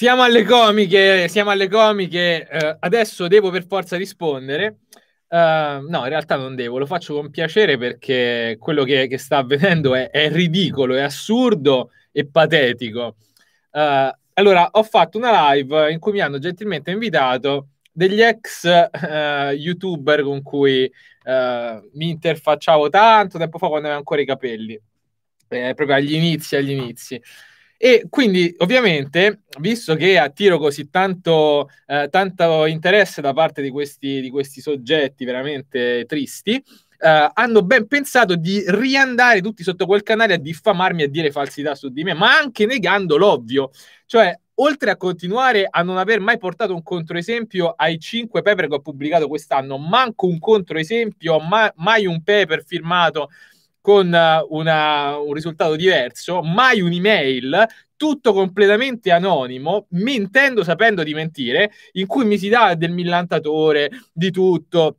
Siamo alle comiche, siamo alle comiche. Uh, adesso devo per forza rispondere. Uh, no, in realtà non devo, lo faccio con piacere perché quello che, che sta avvenendo è, è, ridicolo, è assurdo e patetico. Uh, allora, ho fatto una live in cui mi hanno gentilmente invitato degli ex youtuber con cui mi interfacciavo tanto tempo fa quando avevo ancora i capelli, eh, proprio agli inizi, agli inizi. E quindi, ovviamente, visto che attiro così tanto, eh, tanto interesse da parte di questi, di questi soggetti veramente tristi, eh, hanno ben pensato di riandare tutti sotto quel canale a diffamarmi e a dire falsità su di me, ma anche negando l'ovvio. Cioè, oltre a continuare a non aver mai portato un controesempio ai 5 paper che ho pubblicato quest'anno, manco un controesempio, ma- mai un paper firmato con eh, una, un risultato diverso, mai un'email, tutto completamente anonimo, mentendo sapendo di mentire, in cui mi si dà del millantatore, di tutto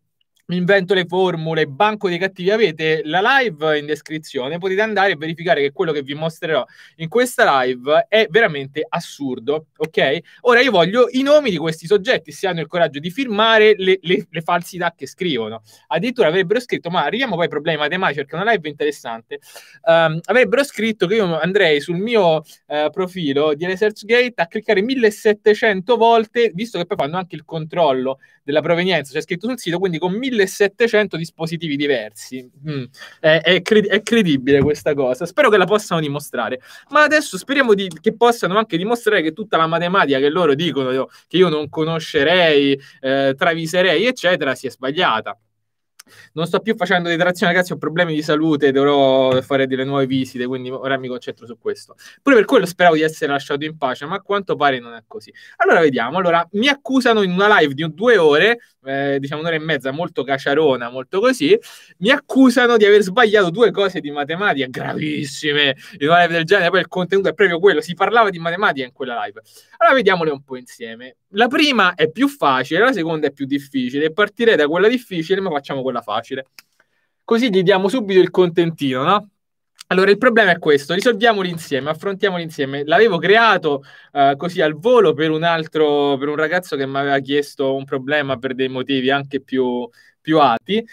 invento le formule, banco dei cattivi, avete la live in descrizione, potete andare e verificare che quello che vi mostrerò in questa live è veramente assurdo, ok? Ora io voglio i nomi di questi soggetti, se hanno il coraggio di firmare le, le, le falsità che scrivono. Addirittura avrebbero scritto, ma arriviamo poi ai problemi matematici perché è una live interessante, um, avrebbero scritto che io andrei sul mio uh, profilo di ResearchGate a cliccare 1700 volte, visto che poi fanno anche il controllo della provenienza, c'è cioè scritto sul sito, quindi con 1700 1700 dispositivi diversi. Mm. È, è, cre- è, credibile questa cosa. Spero che la possano dimostrare. Ma adesso speriamo di, che possano anche dimostrare che tutta la matematica che loro dicono che io non conoscerei, eh, traviserei, eccetera, si è sbagliata non sto più facendo idratazione, ragazzi, ho problemi di salute, dovrò fare delle nuove visite, quindi ora mi concentro su questo. Pure per quello speravo di essere lasciato in pace, ma a quanto pare non è così. Allora vediamo, allora mi accusano in una live di due ore, eh, diciamo un'ora e mezza, molto caciarona, molto così, mi accusano di aver sbagliato due cose di matematica gravissime, in una live del genere, poi il contenuto è proprio quello, si parlava di matematica in quella live. Allora vediamole un po' insieme la prima è più facile, la seconda è più difficile. Partirei da quella difficile, ma facciamo quella facile. Così gli diamo subito il contentino, no? Allora, il problema è questo, risolviamolo insieme, affrontiamolo insieme. L'avevo creato eh, così al volo per un altro, per un ragazzo che mi aveva chiesto un problema per dei motivi anche più, più alti, eh,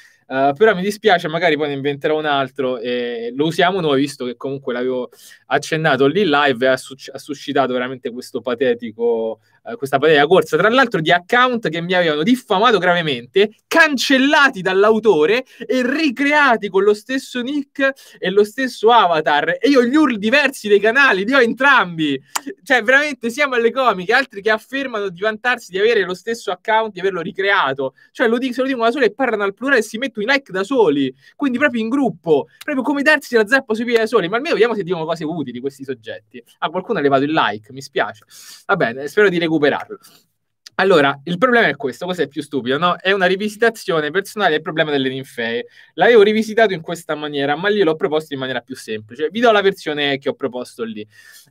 però mi dispiace, magari poi ne inventerò un altro e lo usiamo noi, visto che comunque l'avevo accennato lì live e ha, sus- ha suscitato veramente questo patetico eh, questa padella corsa, tra l'altro di account che mi avevano diffamato gravemente, cancellati dall'autore e ricreati con lo stesso nick e lo stesso avatar. E io gli urli diversi dei canali, li ho entrambi. Cioè, veramente siamo alle comiche, altri che affermano di vantarsi di avere lo stesso account, di averlo ricreato. Cioè, lo dico, dicono da soli e parlano al plurale e si mettono i like da soli. Quindi proprio in gruppo, proprio come darsi la zappa sui piedi da soli. Ma almeno vediamo se dicono cose utili questi soggetti. A qualcuno ha levato il like, mi spiace. Va bene, spero di recuperare recuperarlo. Allora, il problema è questo, cos'è più stupido? No? È una rivisitazione personale del problema delle ninfee. L'avevo rivisitato in questa maniera, ma glielo ho proposto in maniera più semplice. Vi do la versione che ho proposto lì.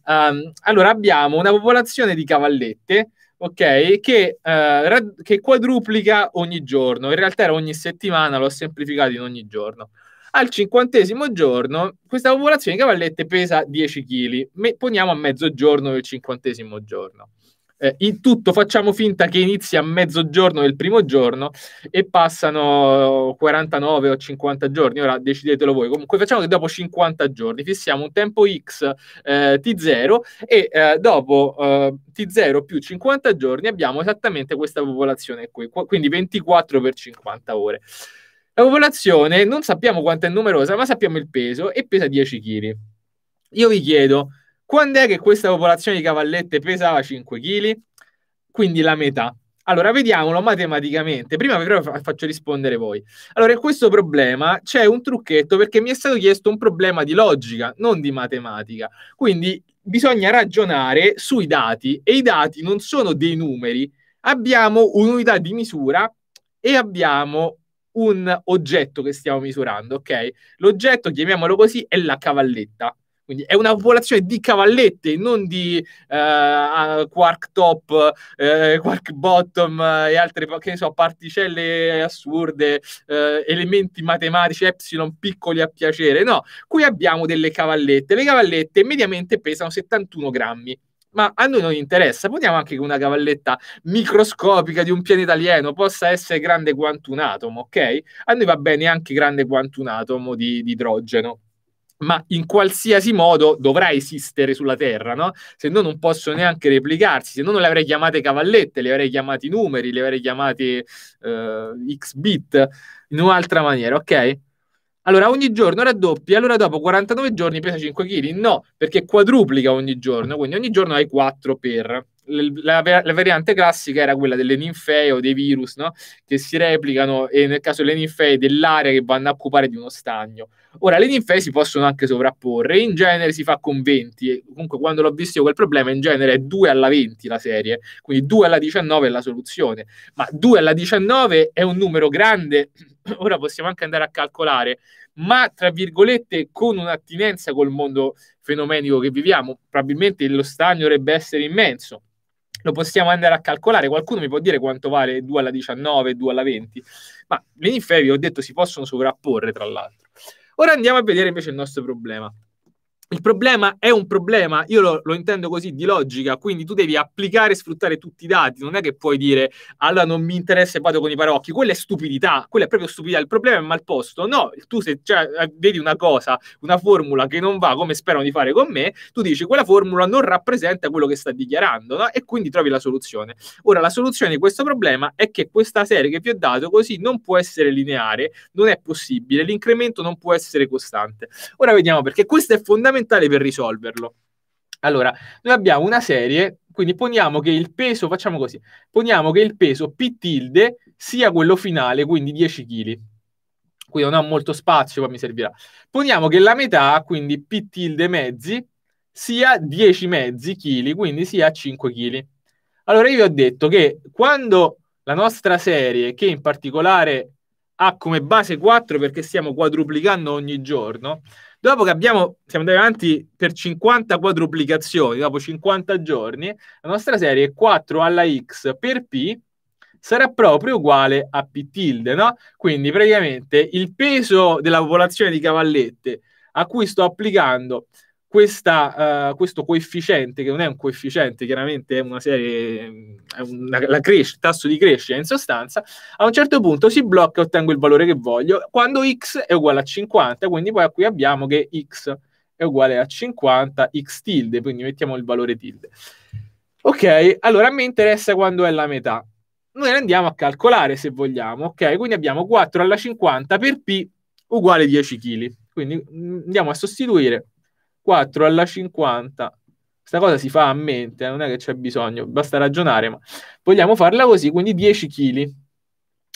Um, allora, abbiamo una popolazione di cavallette, ok, che, uh, che quadruplica ogni giorno. In realtà era ogni settimana, l'ho semplificato in ogni giorno. Al cinquantesimo giorno, questa popolazione di cavallette pesa 10 kg. Me- poniamo a mezzogiorno del cinquantesimo giorno eh, in tutto facciamo finta che inizi a mezzogiorno del primo giorno e passano 49 o 50 giorni, ora decidetelo voi. Comunque facciamo che dopo 50 giorni fissiamo un tempo X eh, T0 e eh, dopo eh, T0 più 50 giorni abbiamo esattamente questa popolazione qui, quindi 24 per 50 ore. La popolazione non sappiamo quanto è numerosa, ma sappiamo il peso e pesa 10 kg. Io vi chiedo, quando è che questa popolazione di cavallette pesava 5 kg? Quindi la metà. Allora, vediamolo matematicamente. Prima però faccio rispondere voi. Allora, in questo problema c'è un trucchetto perché mi è stato chiesto un problema di logica, non di matematica. Quindi bisogna ragionare sui dati e i dati non sono dei numeri. Abbiamo un'unità di misura e abbiamo un oggetto che stiamo misurando, ok? L'oggetto, chiamiamolo così, è la cavalletta. Quindi è una popolazione di cavallette, non di eh, quark top, eh, quark bottom eh, e altre so, particelle assurde, eh, elementi matematici, epsilon piccoli a piacere. No, qui abbiamo delle cavallette. Le cavallette mediamente pesano 71 grammi ma a noi non interessa. Vogliamo anche che una cavalletta microscopica di un pianeta alieno possa essere grande quanto un atomo, ok? A noi va bene anche grande quanto un atomo di, di idrogeno ma in qualsiasi modo dovrà esistere sulla Terra, no? Se no non posso neanche replicarsi, se no non le avrei chiamate cavallette, le avrei chiamate numeri, le avrei chiamate uh, eh, x-bit in un'altra maniera, ok? Allora ogni giorno raddoppia, allora dopo 49 giorni pesa 5 kg? No, perché quadruplica ogni giorno, quindi ogni giorno hai 4 per la, la, variante classica era quella delle ninfee o dei virus no? che si replicano e nel caso delle ninfee dell'area che vanno a occupare di uno stagno. Ora le ninfee si possono anche sovrapporre, in genere si fa con 20, comunque quando l'ho visto io quel problema in genere è 2 alla 20 la serie, quindi 2 alla 19 è la soluzione, ma 2 alla 19 è un numero grande, ora possiamo anche andare a calcolare, ma tra virgolette con un'attinenza col mondo fenomenico che viviamo, probabilmente lo stagno dovrebbe essere immenso lo possiamo andare a calcolare. Qualcuno mi può dire quanto vale 2 alla 19, 2 alla 20? Ma le ninfe, ho detto, si possono sovrapporre, tra l'altro. Ora andiamo a vedere invece il nostro problema il problema è un problema, io lo, lo, intendo così di logica, quindi tu devi applicare e sfruttare tutti i dati, non è che puoi dire allora non mi interessa e vado con i parocchi, quella è stupidità, quella è proprio stupidità, il problema è mal posto, no, tu se cioè, eh, vedi una cosa, una formula che non va come sperano di fare con me, tu dici quella formula non rappresenta quello che sta dichiarando no? e quindi trovi la soluzione. Ora la soluzione di questo problema è che questa serie che vi ho dato così non può essere lineare, non è possibile, l'incremento non può essere costante. Ora vediamo perché questo è fondamentale fondamentale per risolverlo. Allora, noi abbiamo una serie, quindi poniamo che il peso, facciamo così, poniamo che il peso P tilde sia quello finale, quindi 10 kg. Qui non ho molto spazio, ma mi servirà. Poniamo che la metà, quindi P tilde mezzi, sia 10 mezzi kg, quindi sia 5 kg. Allora io vi ho detto che quando la nostra serie, che in particolare ha come base 4 perché stiamo quadruplicando ogni giorno, Dopo che abbiamo, siamo andati avanti per 50 quadruplicazioni, dopo 50 giorni, la nostra serie 4 alla x per p sarà proprio uguale a p tilde, no? Quindi praticamente il peso della popolazione di cavallette a cui sto applicando questa, uh, questo coefficiente, che non è un coefficiente, chiaramente è una serie, è una, la cresce, tasso di crescita in sostanza, a un certo punto si blocca e ottengo il valore che voglio quando x è uguale a 50, quindi poi qui abbiamo che x è uguale a 50 x tilde, quindi mettiamo il valore tilde. Ok, allora a me interessa quando è la metà. Noi andiamo a calcolare se vogliamo, ok? Quindi abbiamo 4 alla 50 per p uguale 10 kg. Quindi mm, andiamo a sostituire 4 alla 50. Questa cosa si fa a mente, eh, non è che c'è bisogno, basta ragionare, ma vogliamo farla così, quindi 10 kg.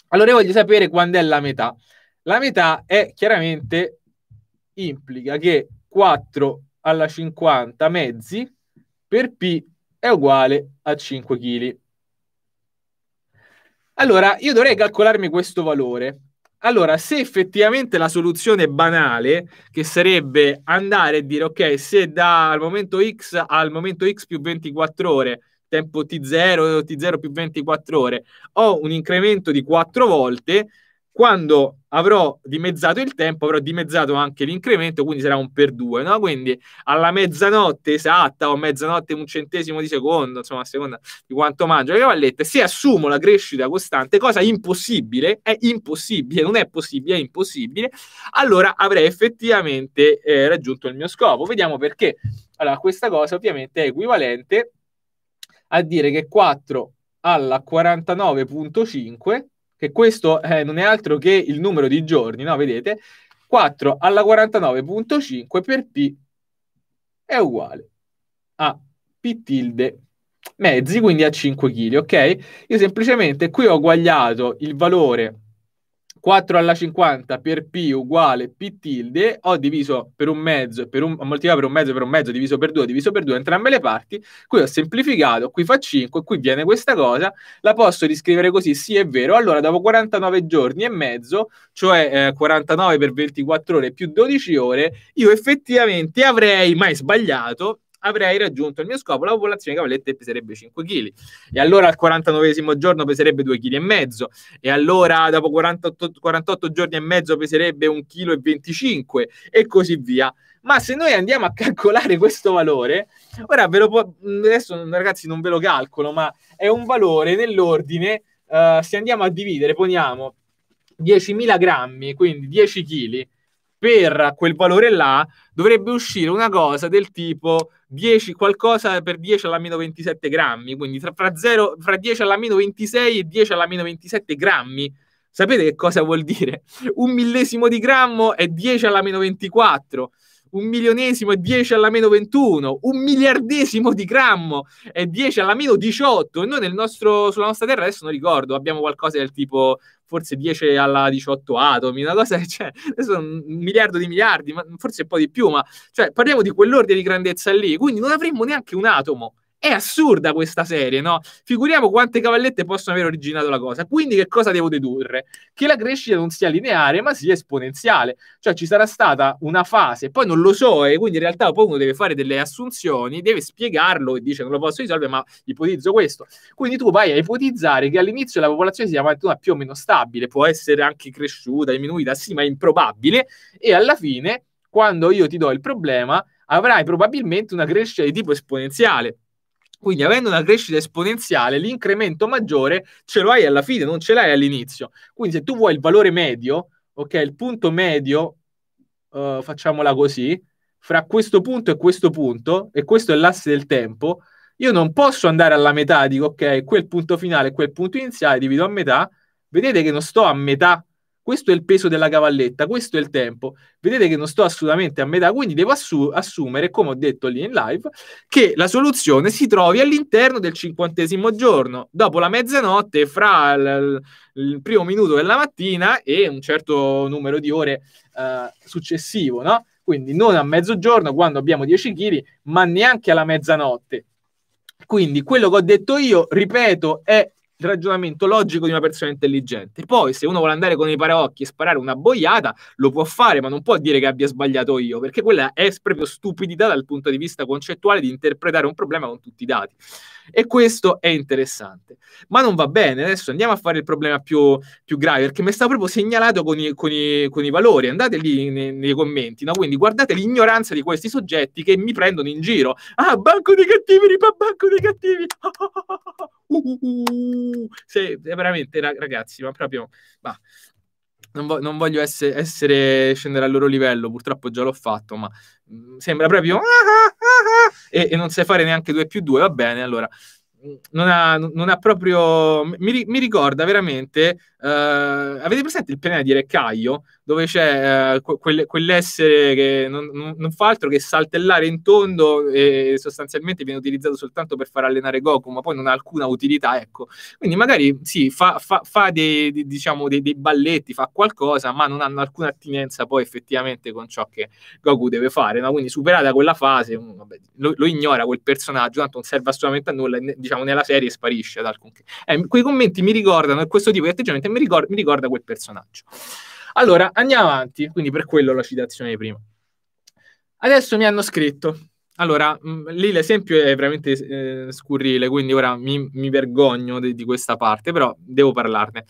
Allora io voglio sapere quando è la metà. La metà è chiaramente implica che 4 alla 50 mezzi per P è uguale a 5 kg. Allora, io dovrei calcolarmi questo valore. Allora, se effettivamente la soluzione banale, che sarebbe andare e dire, ok, se dal momento X al momento X più 24 ore, tempo T0, T0 più 24 ore, ho un incremento di 4 volte, quando avrò dimezzato il tempo, avrò dimezzato anche l'incremento, quindi sarà un per due, no? Quindi alla mezzanotte esatta o mezzanotte un centesimo di secondo, insomma, a seconda di quanto mangio le cavallette, se assumo la crescita costante, cosa impossibile, è impossibile, non è possibile, è impossibile, allora avrei effettivamente eh, raggiunto il mio scopo. Vediamo perché. Allora, questa cosa ovviamente è equivalente a dire che 4 alla 49.5 che questo eh, non è altro che il numero di giorni, no? Vedete? 4 alla 49.5 per P è uguale a P tilde mezzi, quindi a 5 kg, ok? Io semplicemente qui ho guagliato il valore 4 alla 50 per P uguale P tilde, ho diviso per un mezzo, per un, ho moltiplicato per un mezzo, per un mezzo, diviso per 2, diviso per 2, entrambe le parti, qui ho semplificato, qui fa 5, qui viene questa cosa, la posso riscrivere così, sì è vero, allora dopo 49 giorni e mezzo, cioè eh, 49 per 24 ore più 12 ore, io effettivamente avrei mai sbagliato avrei raggiunto il mio scopo, la popolazione di cavallette peserebbe 5 kg. E allora al 49 giorno peserebbe 2,5 kg e allora dopo 48, 48 giorni e mezzo peserebbe 1,25 kg e così via. Ma se noi andiamo a calcolare questo valore, ora ve lo po- adesso ragazzi non ve lo calcolo, ma è un valore nell'ordine, uh, se andiamo a dividere, poniamo 10.000 grammi, quindi 10 kg, per quel valore là dovrebbe uscire una cosa del tipo 10 qualcosa per 10 alla meno 27 grammi, quindi tra, fra, 0, fra 10 alla meno 26 e 10 alla meno 27 grammi. Sapete che cosa vuol dire? Un millesimo di grammo è 10 alla meno 24 un milionesimo è 10 alla meno 21, un miliardesimo di grammo è 10 alla meno 18. E noi nel nostro, sulla nostra Terra, adesso non ricordo, abbiamo qualcosa del tipo forse 10 alla 18 atomi, una cosa, che c'è, cioè, adesso un miliardo di miliardi, ma forse un po' di più, ma cioè, parliamo di quell'ordine di grandezza lì, quindi non avremmo neanche un atomo è assurda questa serie, no? Figuriamo quante cavallette possono aver originato la cosa. Quindi che cosa devo dedurre? Che la crescita non sia lineare, ma sia esponenziale. Cioè ci sarà stata una fase, poi non lo so, e eh, quindi in realtà poi uno deve fare delle assunzioni, deve spiegarlo e dice non lo posso risolvere, ma ipotizzo questo. Quindi tu vai a ipotizzare che all'inizio la popolazione sia mantenuta più o meno stabile, può essere anche cresciuta, diminuita, sì, ma è improbabile, e alla fine, quando io ti do il problema, avrai probabilmente una crescita di tipo esponenziale quindi avendo una crescita esponenziale, l'incremento maggiore ce lo hai alla fine, non ce l'hai all'inizio. Quindi se tu vuoi il valore medio, ok, il punto medio, uh, facciamola così, fra questo punto e questo punto, e questo è l'asse del tempo, io non posso andare alla metà, dico ok, quel punto finale e quel punto iniziale divido a metà, vedete che non sto a metà questo è il peso della cavalletta, questo è il tempo. Vedete che non sto assolutamente a metà, quindi devo assu- assumere, come ho detto lì in live, che la soluzione si trovi all'interno del cinquantesimo giorno, dopo la mezzanotte, fra l- il primo minuto della mattina e un certo numero di ore eh, successivo, no? Quindi non a mezzogiorno quando abbiamo 10 kg, ma neanche alla mezzanotte. Quindi quello che ho detto io, ripeto, è il ragionamento logico di una persona intelligente. Poi, se uno vuole andare con i paraocchi e sparare una boiata, lo può fare, ma non può dire che abbia sbagliato io, perché quella è proprio stupidità dal punto di vista concettuale di interpretare un problema con tutti i dati. E questo è interessante. Ma non va bene, adesso andiamo a fare il problema più, più grave, perché mi è stato proprio segnalato con i, con i, con i valori, andate lì nei, nei commenti, no? quindi guardate l'ignoranza di questi soggetti che mi prendono in giro. Ah, banco dei cattivi, ripa banco dei cattivi! Uh, uh, uh, uh. Se, eh, veramente, ragazzi, ma proprio... Bah. Non, vo- non, voglio essere, essere, scendere al loro livello, purtroppo già l'ho fatto, ma mm, sembra proprio... Ah, ah, ah e, e non sai fare neanche 2 più 2, va bene, allora non ha, non ha, proprio. Mi, mi ricorda veramente. Uh, avete presente il pianeta di Reccaio? dove c'è eh, quel, quell'essere che non, non, non, fa altro che saltellare in tondo e sostanzialmente viene utilizzato soltanto per far allenare Goku, ma poi non ha alcuna utilità, ecco. Quindi magari sì, fa, fa, fa dei, dei, diciamo, dei, dei, balletti, fa qualcosa, ma non hanno alcuna attinenza poi effettivamente con ciò che Goku deve fare, no? Quindi superata quella fase, mm, vabbè, lo, lo, ignora quel personaggio, tanto non serve assolutamente a nulla, ne, diciamo, nella serie sparisce. Dal... Eh, quei commenti mi ricordano, e questo tipo di atteggiamento mi ricorda, mi ricorda quel personaggio. Allora, andiamo avanti, quindi per quello la citazione di prima. Adesso mi hanno scritto, allora, mh, mm, lì l'esempio è veramente eh, scurrile, quindi ora mi, mi vergogno di, di, questa parte, però devo parlarne.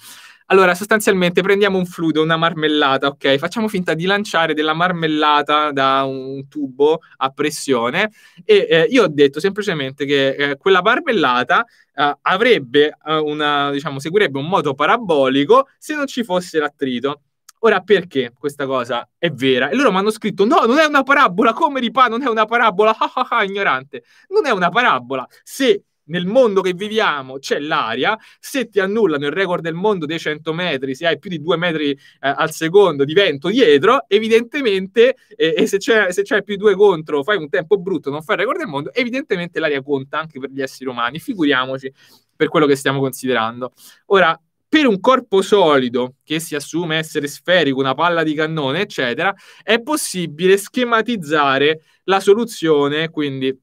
Allora, sostanzialmente prendiamo un fluido, una marmellata, ok? Facciamo finta di lanciare della marmellata da un tubo a pressione e eh, io ho detto semplicemente che eh, quella marmellata eh, avrebbe eh, una, diciamo, seguirebbe un moto parabolico se non ci fosse l'attrito. Ora, perché questa cosa è vera? E loro mi hanno scritto: No, non è una parabola, come ripa, non è una parabola, ah ah ah, ignorante. Non è una parabola. Se nel mondo che viviamo c'è l'aria, se ti annullano il record del mondo dei 100 metri, se hai più di 2 metri eh, al secondo di vento dietro, evidentemente, eh, e se c'è, se c'è più di 2 contro, fai un tempo brutto, non fai il record del mondo, evidentemente l'aria conta anche per gli esseri umani, figuriamoci per quello che stiamo considerando. Ora, per un corpo solido che si assume essere sferico, una palla di cannone, eccetera, è possibile schematizzare la soluzione, quindi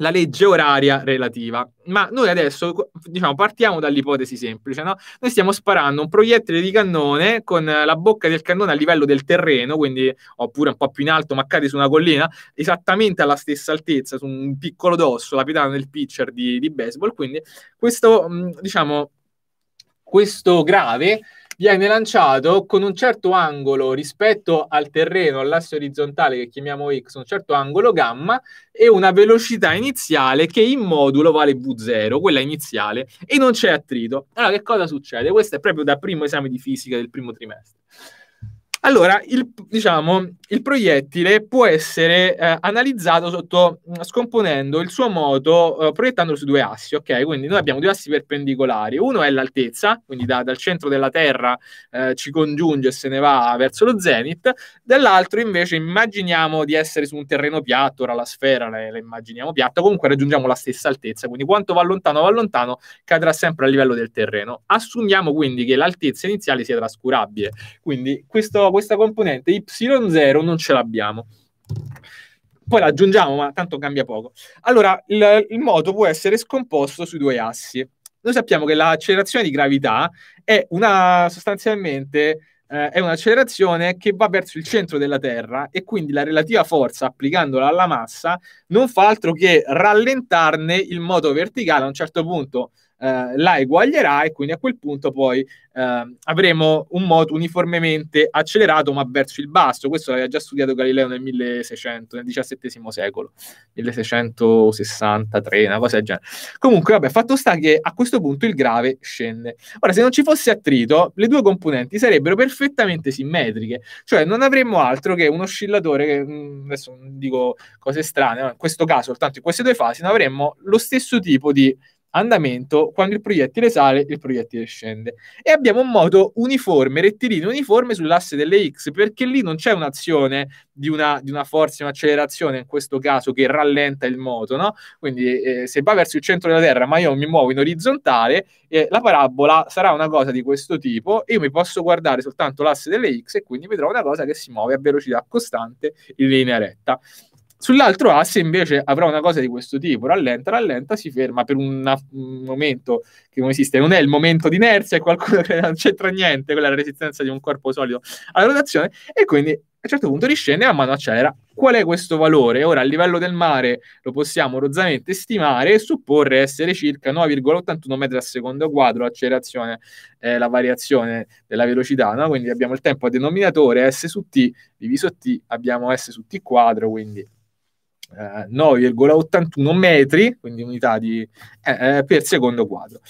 la legge oraria relativa. Ma noi adesso diciamo, partiamo dall'ipotesi semplice, no? Noi stiamo sparando un proiettile di cannone con la bocca del cannone a livello del terreno, quindi oppure un po' più in alto, ma magari su una collina, esattamente alla stessa altezza, su un piccolo dosso, la pedana del pitcher di, di baseball. Quindi questo, diciamo, questo grave viene lanciato con un certo angolo rispetto al terreno, all'asse orizzontale che chiamiamo x, un certo angolo gamma e una velocità iniziale che in modulo vale v0, quella iniziale, e non c'è attrito. Allora che cosa succede? Questo è proprio da primo esame di fisica del primo trimestre. Allora, il, diciamo, il proiettile può essere eh, analizzato sotto, mm, scomponendo il suo moto, eh, proiettandolo su due assi, ok? Quindi noi abbiamo due assi perpendicolari, uno è l'altezza, quindi da, dal centro della Terra eh, ci congiunge e se ne va verso lo zenit, dall'altro invece immaginiamo di essere su un terreno piatto, ora la sfera la, la immaginiamo piatta, comunque raggiungiamo la stessa altezza, quindi quanto va lontano va lontano cadrà sempre a livello del terreno. Assumiamo quindi che l'altezza iniziale sia trascurabile, quindi questo questa componente y0 non ce l'abbiamo. Poi la aggiungiamo, ma tanto cambia poco. Allora, il, il moto può essere scomposto sui due assi. Noi sappiamo che l'accelerazione di gravità è una sostanzialmente eh, è un'accelerazione che va verso il centro della Terra e quindi la relativa forza applicandola alla massa non fa altro che rallentarne il moto verticale a un certo punto eh, la eguaglierà e quindi a quel punto poi eh, avremo un moto uniformemente accelerato ma verso il basso. Questo l'aveva già studiato Galileo nel 1600, nel XVII secolo, 1663, una cosa del genere. Comunque, vabbè, fatto sta che a questo punto il grave scende. Ora, se non ci fosse attrito, le due componenti sarebbero perfettamente simmetriche, cioè non avremmo altro che un oscillatore che, mm, adesso non dico cose strane, ma in questo caso soltanto in queste due fasi, non avremmo lo stesso tipo di andamento, quando il proiettile sale, il proiettile scende. E abbiamo un modo uniforme, rettilineo uniforme sull'asse delle X, perché lì non c'è un'azione di una, di una forza, un'accelerazione in questo caso che rallenta il moto, no? Quindi eh, se va verso il centro della Terra, ma io mi muovo in orizzontale, eh, la parabola sarà una cosa di questo tipo, io mi posso guardare soltanto l'asse delle X e quindi vedrò una cosa che si muove a velocità costante in linea retta. Sull'altro asse invece avrà una cosa di questo tipo, rallenta, rallenta, si ferma per una, un momento che non esiste, non è il momento di inerzia, è qualcosa che non c'entra niente quella è la resistenza di un corpo solido alla rotazione e quindi a un certo punto riscende e a mano accelera. Qual è questo valore? Ora, a livello del mare lo possiamo rozzamente stimare e supporre essere circa 9,81 metri al secondo quadro, l'accelerazione è la variazione della velocità, no? quindi abbiamo il tempo a denominatore S su T diviso T, abbiamo S su T quadro, quindi 9,81 eh, metri, quindi unità di, eh, eh, per secondo quadro.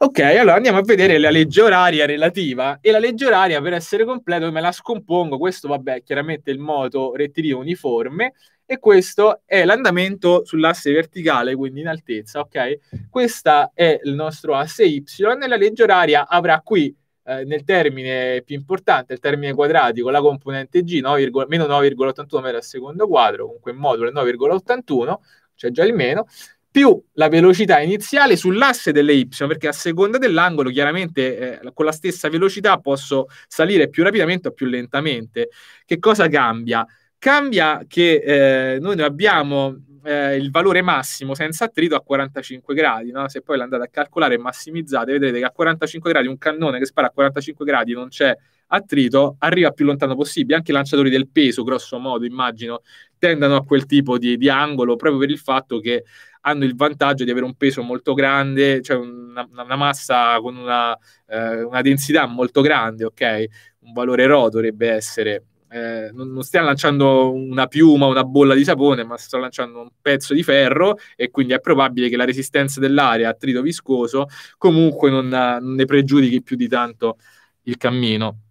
Ok, allora andiamo a vedere la legge oraria relativa e la legge oraria per essere completo me la scompongo, questo vabbè chiaramente il moto rettilio uniforme e questo è l'andamento sull'asse verticale, quindi in altezza, ok? Questa è il nostro asse Y e la legge oraria avrà qui eh, nel termine più importante, il termine quadratico, la componente g, 9, meno 9,81 metri al secondo quadro, comunque in modulo è 9,81, cioè già il meno, più la velocità iniziale sull'asse delle y, perché a seconda dell'angolo chiaramente eh, con la stessa velocità posso salire più rapidamente o più lentamente. Che cosa cambia? Cambia che eh, noi abbiamo eh, il valore massimo senza attrito a 45 gradi. No? Se poi l'andate a calcolare e massimizzate, vedrete che a 45 gradi un cannone che spara a 45 gradi non c'è attrito, arriva più lontano possibile. Anche i lanciatori del peso, grosso modo, immagino, tendano a quel tipo di, di angolo proprio per il fatto che hanno il vantaggio di avere un peso molto grande, cioè una, una massa con una, eh, una densità molto grande, ok? Un valore RO dovrebbe essere eh, non, non, stiamo lanciando una piuma, una bolla di sapone, ma sto lanciando un pezzo di ferro e quindi è probabile che la resistenza dell'aria a trito viscoso comunque non, non ne pregiudichi più di tanto il cammino.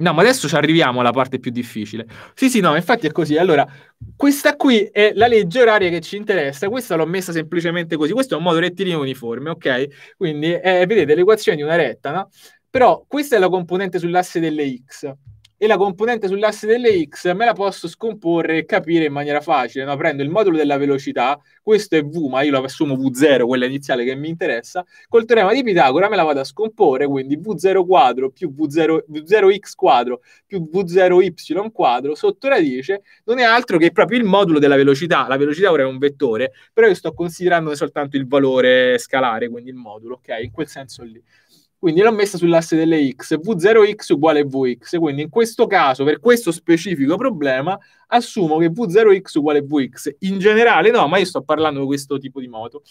No, ma adesso ci arriviamo alla parte più difficile. Sì, sì, no, infatti è così. Allora, questa qui è la legge oraria che ci interessa. Questa l'ho messa semplicemente così. Questo è un modo rettilineo uniforme, ok? Quindi, eh, vedete, l'equazione di una retta, no? Però questa è la componente sull'asse delle x e la componente sull'asse delle x me la posso scomporre e capire in maniera facile. No? Prendo il modulo della velocità, questo è v, ma io lo assumo v0, quella iniziale che mi interessa, col teorema di Pitagora me la vado a scomporre, quindi v0 quadro più v0, v0x quadro più v0y quadro sotto radice non è altro che proprio il modulo della velocità. La velocità ora è un vettore, però io sto considerando soltanto il valore scalare, quindi il modulo, ok? In quel senso lì quindi l'ho messa sull'asse delle x, v0x uguale vx, quindi in questo caso, per questo specifico problema, assumo che v0x uguale vx. In generale no, ma io sto parlando di questo tipo di moto.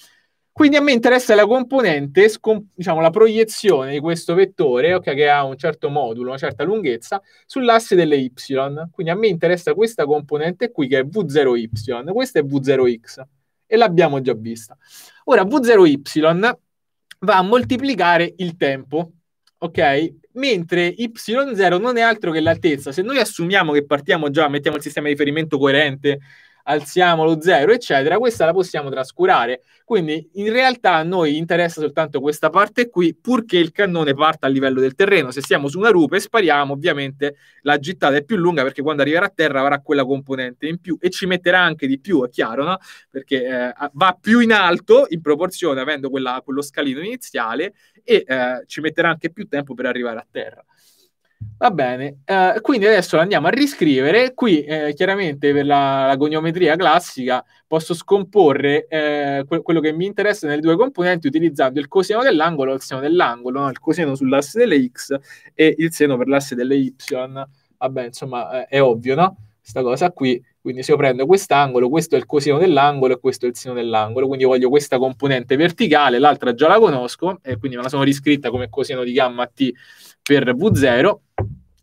Quindi a me interessa la componente, diciamo la proiezione di questo vettore, okay, che ha un certo modulo, una certa lunghezza, sull'asse delle y. Quindi a me interessa questa componente qui che è v0y, questa è v0x, e l'abbiamo già vista. Ora, v0y va a moltiplicare il tempo, ok? Mentre y0 non è altro che l'altezza. Se noi assumiamo che partiamo già, mettiamo il sistema di riferimento coerente, alziamo lo zero, eccetera, questa la possiamo trascurare. Quindi in realtà a noi interessa soltanto questa parte qui, purché il cannone parta a livello del terreno. Se siamo su una rupe e spariamo, ovviamente la gittata è più lunga perché quando arriverà a terra avrà quella componente in più e ci metterà anche di più, è chiaro, no? Perché eh, va più in alto in proporzione avendo quella, quello scalino iniziale e eh, ci metterà anche più tempo per arrivare a terra. Va bene, eh, quindi adesso andiamo a riscrivere. Qui eh, chiaramente per la, la, goniometria classica posso scomporre eh, que- quello che mi interessa nelle due componenti utilizzando il coseno dell'angolo e il seno dell'angolo, no? il coseno sull'asse delle x e il seno per l'asse delle y. Vabbè, insomma, eh, è ovvio, no? Questa cosa qui. Quindi se io prendo quest'angolo, questo è il coseno dell'angolo e questo è il seno dell'angolo. Quindi voglio questa componente verticale, l'altra già la conosco e quindi me la sono riscritta come coseno di gamma t per v0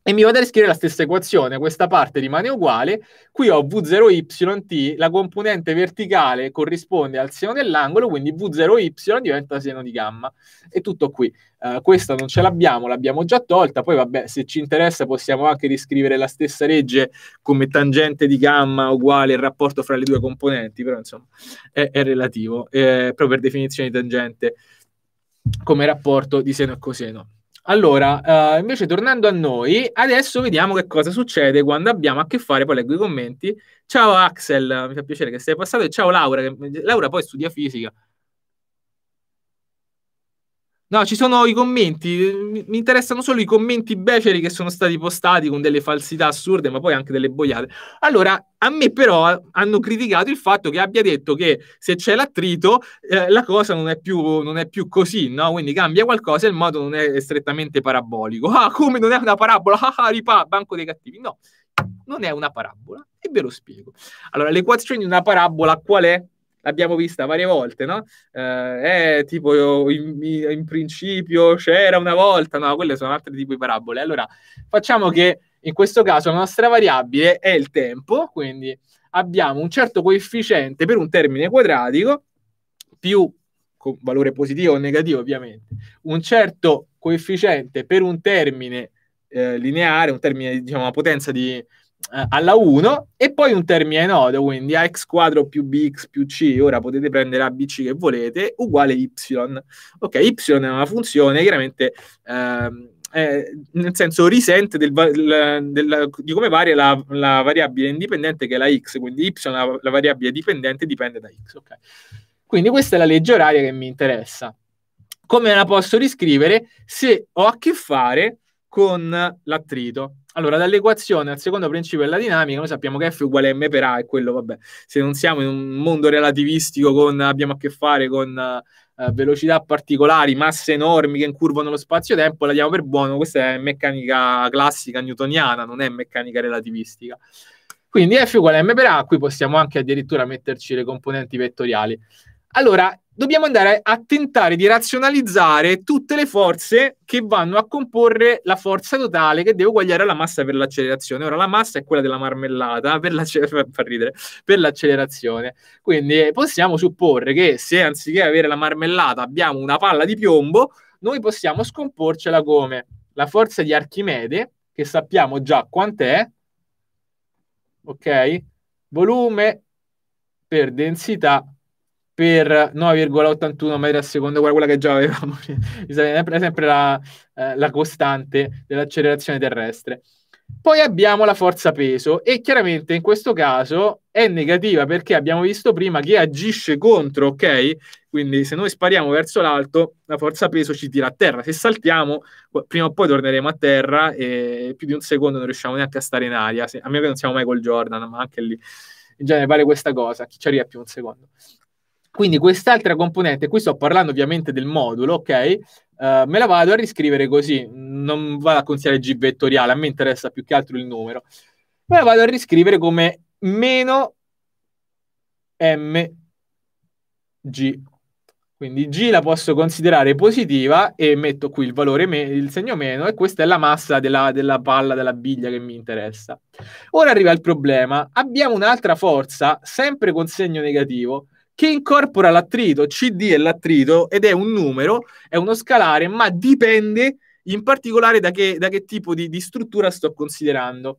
e mi vado a riscrivere la stessa equazione, questa parte rimane uguale, qui ho V0yt, la componente verticale corrisponde al seno dell'angolo, quindi V0y diventa seno di gamma, è tutto qui. Uh, questa non ce l'abbiamo, l'abbiamo già tolta, poi vabbè, se ci interessa possiamo anche riscrivere la stessa legge come tangente di gamma uguale al rapporto fra le due componenti, però insomma è, è relativo, è eh, proprio per definizione di tangente come rapporto di seno e coseno. Allora, uh, invece tornando a noi, adesso vediamo che cosa succede quando abbiamo a che fare, poi leggo i commenti. Ciao Axel, mi fa piacere che sei passato e ciao Laura, che, Laura poi studia fisica, No, ci sono i commenti. Mi interessano solo i commenti beceri che sono stati postati con delle falsità assurde, ma poi anche delle boiate. Allora, a me però hanno criticato il fatto che abbia detto che se c'è l'attrito eh, la cosa non è, più, non è più così, no? Quindi cambia qualcosa e il modo non è strettamente parabolico. Ah, come non è una parabola? Ah, ah, ripà, banco dei cattivi. No, non è una parabola e ve lo spiego. Allora, l'equazione di una parabola qual è? l'abbiamo vista varie volte, no? Eh, eh, tipo in, in, principio c'era una volta, no, quelle sono altri tipi di parabole. Allora, facciamo che in questo caso la nostra variabile è il tempo, quindi abbiamo un certo coefficiente per un termine quadratico più con valore positivo o negativo ovviamente, un certo coefficiente per un termine eh, lineare, un termine diciamo una potenza di, eh, alla 1 e poi un termine nodo, quindi ax quadro più bx più c, ora potete prendere abc che volete, uguale y. Ok, y è una funzione chiaramente... Ehm, eh, nel senso risente del, del, del, di come varia la, la, variabile indipendente che è la x, quindi y la, la variabile dipendente dipende da x. Okay. Quindi questa è la legge oraria che mi interessa. Come la posso riscrivere se ho a che fare con l'attrito. Allora, dall'equazione al secondo principio della dinamica, noi sappiamo che F uguale a M per A, e quello, vabbè, se non siamo in un mondo relativistico con, abbiamo a che fare con uh, velocità particolari, masse enormi che incurvano lo spazio-tempo, la diamo per buono, questa è meccanica classica newtoniana, non è meccanica relativistica. Quindi F uguale a M per A, qui possiamo anche addirittura metterci le componenti vettoriali. Allora, dobbiamo andare a tentare di razionalizzare tutte le forze che vanno a comporre la forza totale che deve uguagliare la massa per l'accelerazione. Ora, la massa è quella della marmellata per, ridere, per l'accelerazione. Quindi eh, possiamo supporre che se anziché avere la marmellata abbiamo una palla di piombo, noi possiamo scomporcela come la forza di Archimede, che sappiamo già quant'è, ok? Volume per densità per 9,81 metri al secondo, quella che già avevamo, è sempre la, eh, la costante dell'accelerazione terrestre. Poi abbiamo la forza peso e chiaramente in questo caso è negativa perché abbiamo visto prima che agisce contro, ok? Quindi se noi spariamo verso l'alto, la forza peso ci tira a terra. Se saltiamo, prima o poi torneremo a terra e più di un secondo non riusciamo neanche a stare in aria, a meno che non siamo mai col Jordan, ma anche lì in genere vale questa cosa, chi ci arriva più un secondo. Quindi quest'altra componente, qui sto parlando ovviamente del modulo, ok? Uh, me la vado a riscrivere così, non vado a considerare G vettoriale, a me interessa più che altro il numero. Me la vado a riscrivere come meno mg. Quindi g la posso considerare positiva e metto qui il valore, me- il segno meno, e questa è la massa della, della palla, della biglia che mi interessa. Ora arriva il problema. Abbiamo un'altra forza, sempre con segno negativo, che incorpora l'attrito, CD è l'attrito, ed è un numero, è uno scalare, ma dipende in particolare da che, da che tipo di, di struttura sto considerando.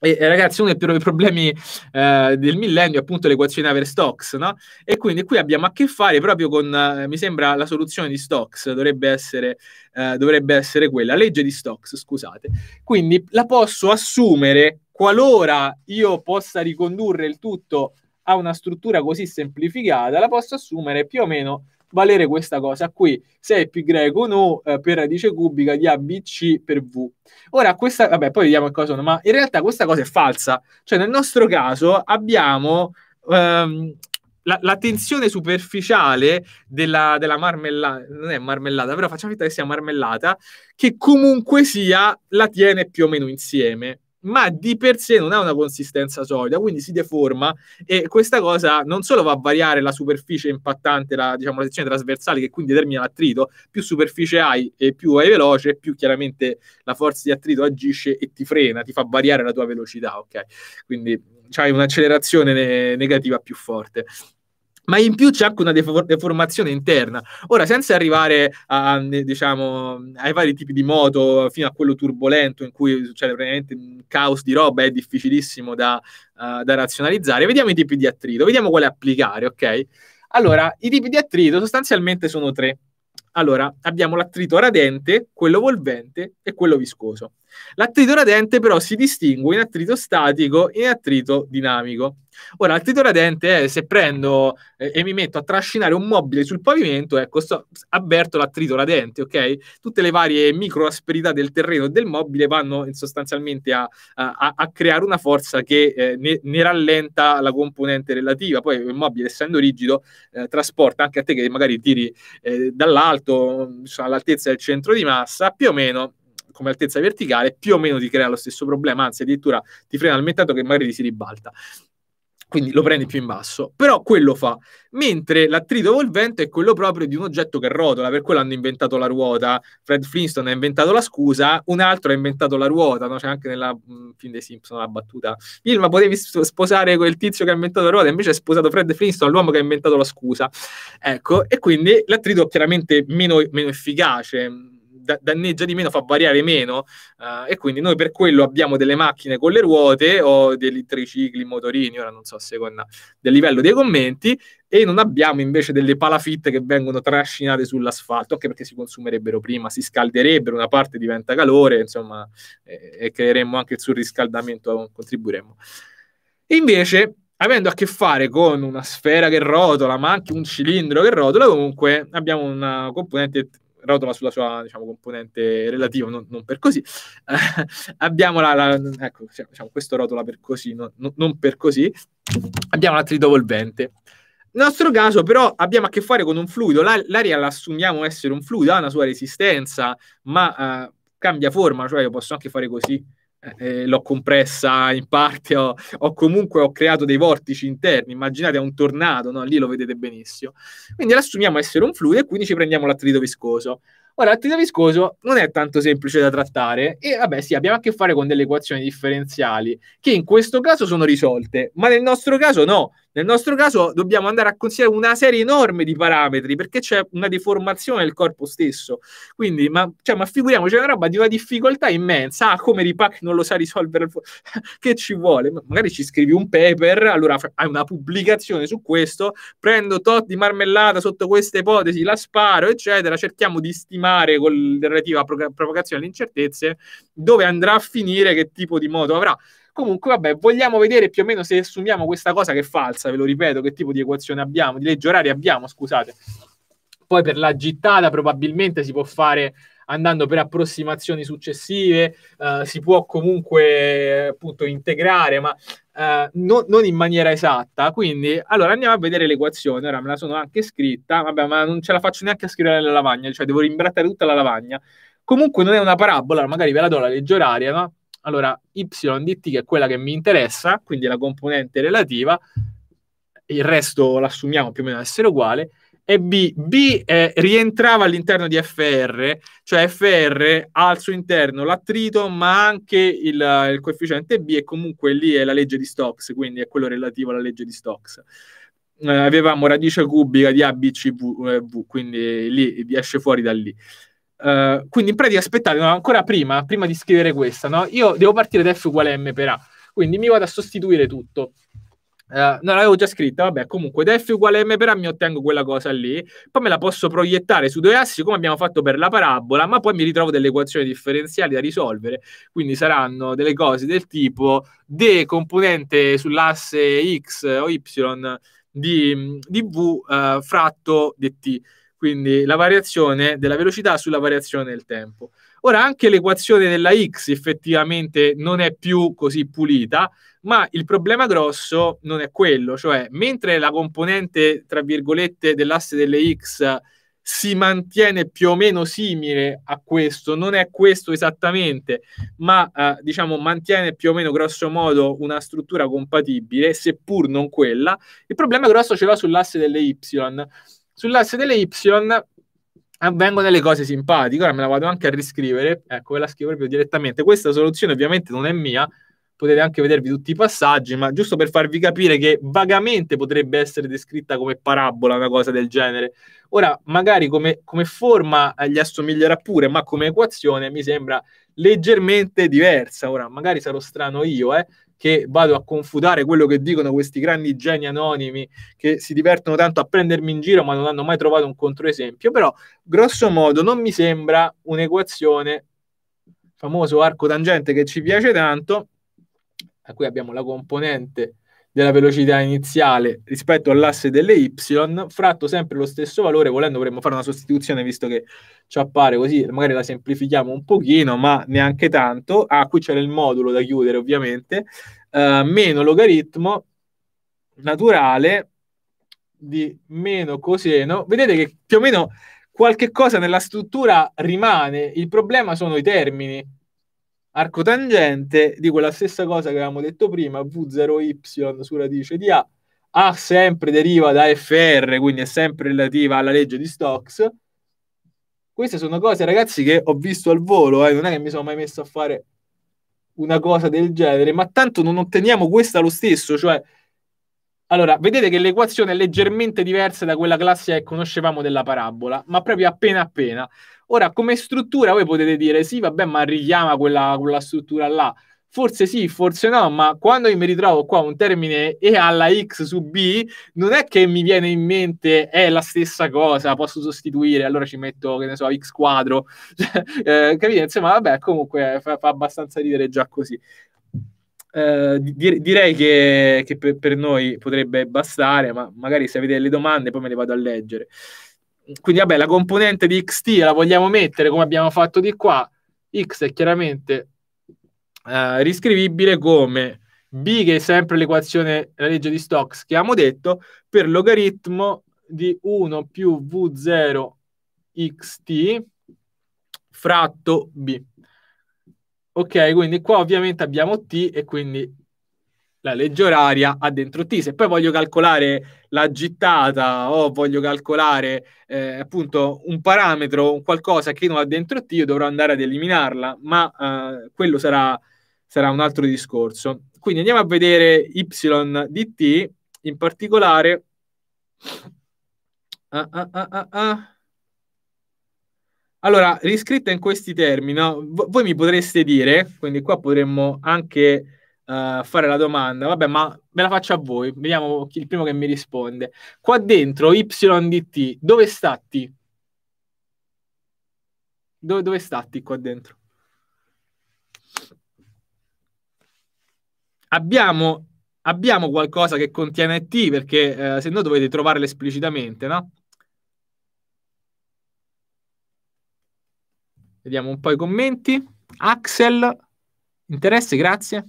E, eh, ragazzi, uno dei problemi eh, del millennio è appunto l'equazione Aver-Stokes, no? E quindi qui abbiamo a che fare proprio con, eh, mi sembra, la soluzione di Stocks, dovrebbe essere, eh, dovrebbe essere quella, legge di Stocks, scusate. Quindi la posso assumere qualora io possa ricondurre il tutto ha una struttura così semplificata, la posso assumere più o meno valere questa cosa qui, se è pi greco nu eh, per radice cubica di ABC per V. Ora questa, vabbè poi vediamo che cosa sono, ma in realtà questa cosa è falsa, cioè nel nostro caso abbiamo ehm, la, la, tensione superficiale della, della, marmellata, non è marmellata, però facciamo finta che sia marmellata, che comunque sia la tiene più o meno insieme ma di per sé non ha una consistenza solida, quindi si deforma e questa cosa non solo va a variare la superficie impattante, la, diciamo, la sezione trasversale che quindi determina l'attrito, più superficie hai e più vai veloce, più chiaramente la forza di attrito agisce e ti frena, ti fa variare la tua velocità, ok? Quindi hai un'accelerazione ne- negativa più forte ma in più c'è anche una deformazione interna. Ora, senza arrivare a, diciamo, ai vari tipi di moto, fino a quello turbolento in cui succede cioè, praticamente un caos di roba, è difficilissimo da, uh, da razionalizzare, vediamo i tipi di attrito, vediamo quale applicare, ok? Allora, i tipi di attrito sostanzialmente sono tre. Allora, abbiamo l'attrito radente, quello volvente e quello viscoso. L'attrito radente però si distingue in attrito statico e in attrito dinamico. Ora, l'attrito radente è se prendo eh, e mi metto a trascinare un mobile sul pavimento, ecco, sto, avverto l'attrito radente, ok? Tutte le varie micro asperità del terreno e del mobile vanno eh, sostanzialmente a, a, a, creare una forza che eh, ne, ne, rallenta la componente relativa. Poi il mobile, essendo rigido, eh, trasporta anche a te che magari tiri eh, dall'alto, mm, all'altezza del centro di massa, più o meno come altezza verticale, più o meno ti crea lo stesso problema, anzi addirittura ti frena il mettato che magari ti si ribalta quindi lo prendi più in basso, però quello fa, mentre l'attrito col vento è quello proprio di un oggetto che rotola, per quello hanno inventato la ruota, Fred Flintstone ha inventato la scusa, un altro ha inventato la ruota, no? c'è anche nella mh, mm, film dei Simpson la battuta, Ilma potevi sposare quel tizio che ha inventato la ruota, invece è sposato Fred Flintstone, l'uomo che ha inventato la scusa, ecco, e quindi l'attrito è chiaramente meno, meno efficace, da- danneggia di meno, fa variare meno uh, e quindi noi per quello abbiamo delle macchine con le ruote o dei tricicli, motorini, ora non so a seconda del livello dei commenti e non abbiamo invece delle palafitte che vengono trascinate sull'asfalto, anche perché si consumerebbero prima, si scalderebbero, una parte diventa calore, insomma, e, e creeremmo anche il surriscaldamento, contribuiremmo. Invece, avendo a che fare con una sfera che rotola, ma anche un cilindro che rotola, comunque abbiamo una componente rotova sulla sua diciamo, componente relativa, non, non per così. Eh, abbiamo la, la, ecco, cioè, diciamo, questo rotola per così, no, non per così. Abbiamo la tridovolvente. Nel nostro caso, però, abbiamo a che fare con un fluido. L'aria la assumiamo essere un fluido, ha una sua resistenza, ma eh, cambia forma, cioè io posso anche fare così eh, eh, l'ho compressa in parte o, o, comunque ho creato dei vortici interni. Immaginate un tornado, no? lì lo vedete benissimo. Quindi l'assumiamo essere un fluido e quindi ci prendiamo l'attrito viscoso. Ora, l'attrito viscoso non è tanto semplice da trattare e vabbè sì, abbiamo a che fare con delle equazioni differenziali che in questo caso sono risolte, ma nel nostro caso no, nel nostro caso dobbiamo andare a considerare una serie enorme di parametri perché c'è una deformazione del corpo stesso. Quindi, ma, cioè, ma figuriamoci, è una roba di una difficoltà immensa. Ah, come Ripac non lo sa risolvere, che ci vuole? Magari ci scrivi un paper, allora hai una pubblicazione su questo, prendo tot di marmellata sotto questa ipotesi, la sparo, eccetera. Cerchiamo di stimare con la relativa provocazione alle incertezze dove andrà a finire, che tipo di moto avrà. Comunque, vabbè, vogliamo vedere più o meno se assumiamo questa cosa che è falsa, ve lo ripeto, che tipo di equazione abbiamo, di legge oraria abbiamo, scusate. Poi per la gittata probabilmente si può fare andando per approssimazioni successive, eh, si può comunque appunto integrare, ma eh, no, non in maniera esatta. Quindi, allora andiamo a vedere l'equazione. Ora me la sono anche scritta, vabbè, ma non ce la faccio neanche a scrivere nella lavagna, cioè devo rimbrattare tutta la lavagna. Comunque non è una parabola, magari ve la do la legge oraria, no? Allora, y di t che è quella che mi interessa, quindi la componente relativa, il resto l'assumiamo più o meno ad essere uguale, e B, B eh, rientrava all'interno di FR, cioè FR ha al suo interno l'attrito, ma anche il, il, coefficiente B e comunque lì è la legge di Stokes, quindi è quello relativo alla legge di Stokes. Eh, avevamo radice cubica di ABCV, eh, v, quindi lì esce fuori da lì. Eh, quindi in pratica aspettate, no, ancora prima, prima di scrivere questa, no? io devo partire da f uguale m per a, quindi mi vado a sostituire tutto. Uh, non l'avevo già scritta, vabbè, comunque da f uguale m per a mi ottengo quella cosa lì, poi me la posso proiettare su due assi come abbiamo fatto per la parabola, ma poi mi ritrovo delle equazioni differenziali da risolvere, quindi saranno delle cose del tipo d componente sull'asse x o y di, di v uh, fratto dt quindi la variazione della velocità sulla variazione del tempo. Ora anche l'equazione della x effettivamente non è più così pulita, ma il problema grosso non è quello, cioè mentre la componente, tra virgolette, dell'asse delle x si mantiene più o meno simile a questo, non è questo esattamente, ma eh, diciamo mantiene più o meno grosso modo una struttura compatibile, seppur non quella. Il problema grosso ce l'ha sull'asse delle y, Sull'asse delle y avvengono le cose simpatiche. Ora me la vado anche a riscrivere, ecco, ve la scrivo proprio direttamente. Questa soluzione ovviamente non è mia, potete anche vedervi tutti i passaggi, ma giusto per farvi capire che vagamente potrebbe essere descritta come parabola, una cosa del genere. Ora, magari come, come forma eh, gli assomiglierà pure, ma come equazione mi sembra leggermente diversa. Ora, magari sarò strano io, eh, che vado a confutare quello che dicono questi grandi geni anonimi che si divertono tanto a prendermi in giro ma non hanno mai trovato un controesempio, però grosso modo non mi sembra un'equazione, famoso arco tangente che ci piace tanto, a cui abbiamo la componente della velocità iniziale rispetto all'asse delle y, fratto sempre lo stesso valore, volendo potremmo fare una sostituzione, visto che ci appare così, magari la semplifichiamo un pochino, ma neanche tanto. Ah, qui c'era il modulo da chiudere, ovviamente, eh, meno logaritmo naturale di meno coseno. Vedete che più o meno qualche cosa nella struttura rimane, il problema sono i termini, arco tangente di quella stessa cosa che avevamo detto prima, V0Y su radice di A, A sempre deriva da FR, quindi è sempre relativa alla legge di Stokes. Queste sono cose, ragazzi, che ho visto al volo, eh, non è che mi sono mai messo a fare una cosa del genere, ma tanto non otteniamo questa lo stesso, cioè... Allora, vedete che l'equazione è leggermente diversa da quella classica che conoscevamo della parabola, ma proprio appena appena. Ora, come struttura voi potete dire sì, vabbè, ma richiama quella, quella struttura là. Forse sì, forse no, ma quando io mi ritrovo qua un termine E alla X su B, non è che mi viene in mente è la stessa cosa, posso sostituire, allora ci metto, che ne so, X quadro. Cioè, eh, capite? Insomma, vabbè, comunque fa, fa abbastanza ridere già così. Eh, di- direi che, che per, per, noi potrebbe bastare, ma magari se avete delle domande poi me le vado a leggere quindi vabbè, la componente di xt la vogliamo mettere come abbiamo fatto di qua, x è chiaramente eh, riscrivibile come b che è sempre l'equazione, la legge di Stokes che abbiamo detto, per logaritmo di 1 più v0 xt fratto b. Ok, quindi qua ovviamente abbiamo t e quindi la legge oraria ha dentro T. Se poi voglio calcolare la gittata o voglio calcolare eh, appunto un parametro, un qualcosa che non ha dentro T, io dovrò andare ad eliminarla, ma eh, quello sarà, sarà, un altro discorso. Quindi andiamo a vedere y di T, in particolare... Ah, ah, ah, ah, ah. allora, riscritta in questi termini, no? v- voi mi potreste dire, quindi qua potremmo anche uh, fare la domanda, vabbè, ma me la faccio a voi, vediamo chi, il primo che mi risponde. Qua dentro, YDT, dove sta T? Dove, dove sta T qua dentro? Abbiamo, abbiamo qualcosa che contiene T, perché eh, se no dovete trovarlo esplicitamente, no? Vediamo un po' i commenti. Axel, interesse, grazie.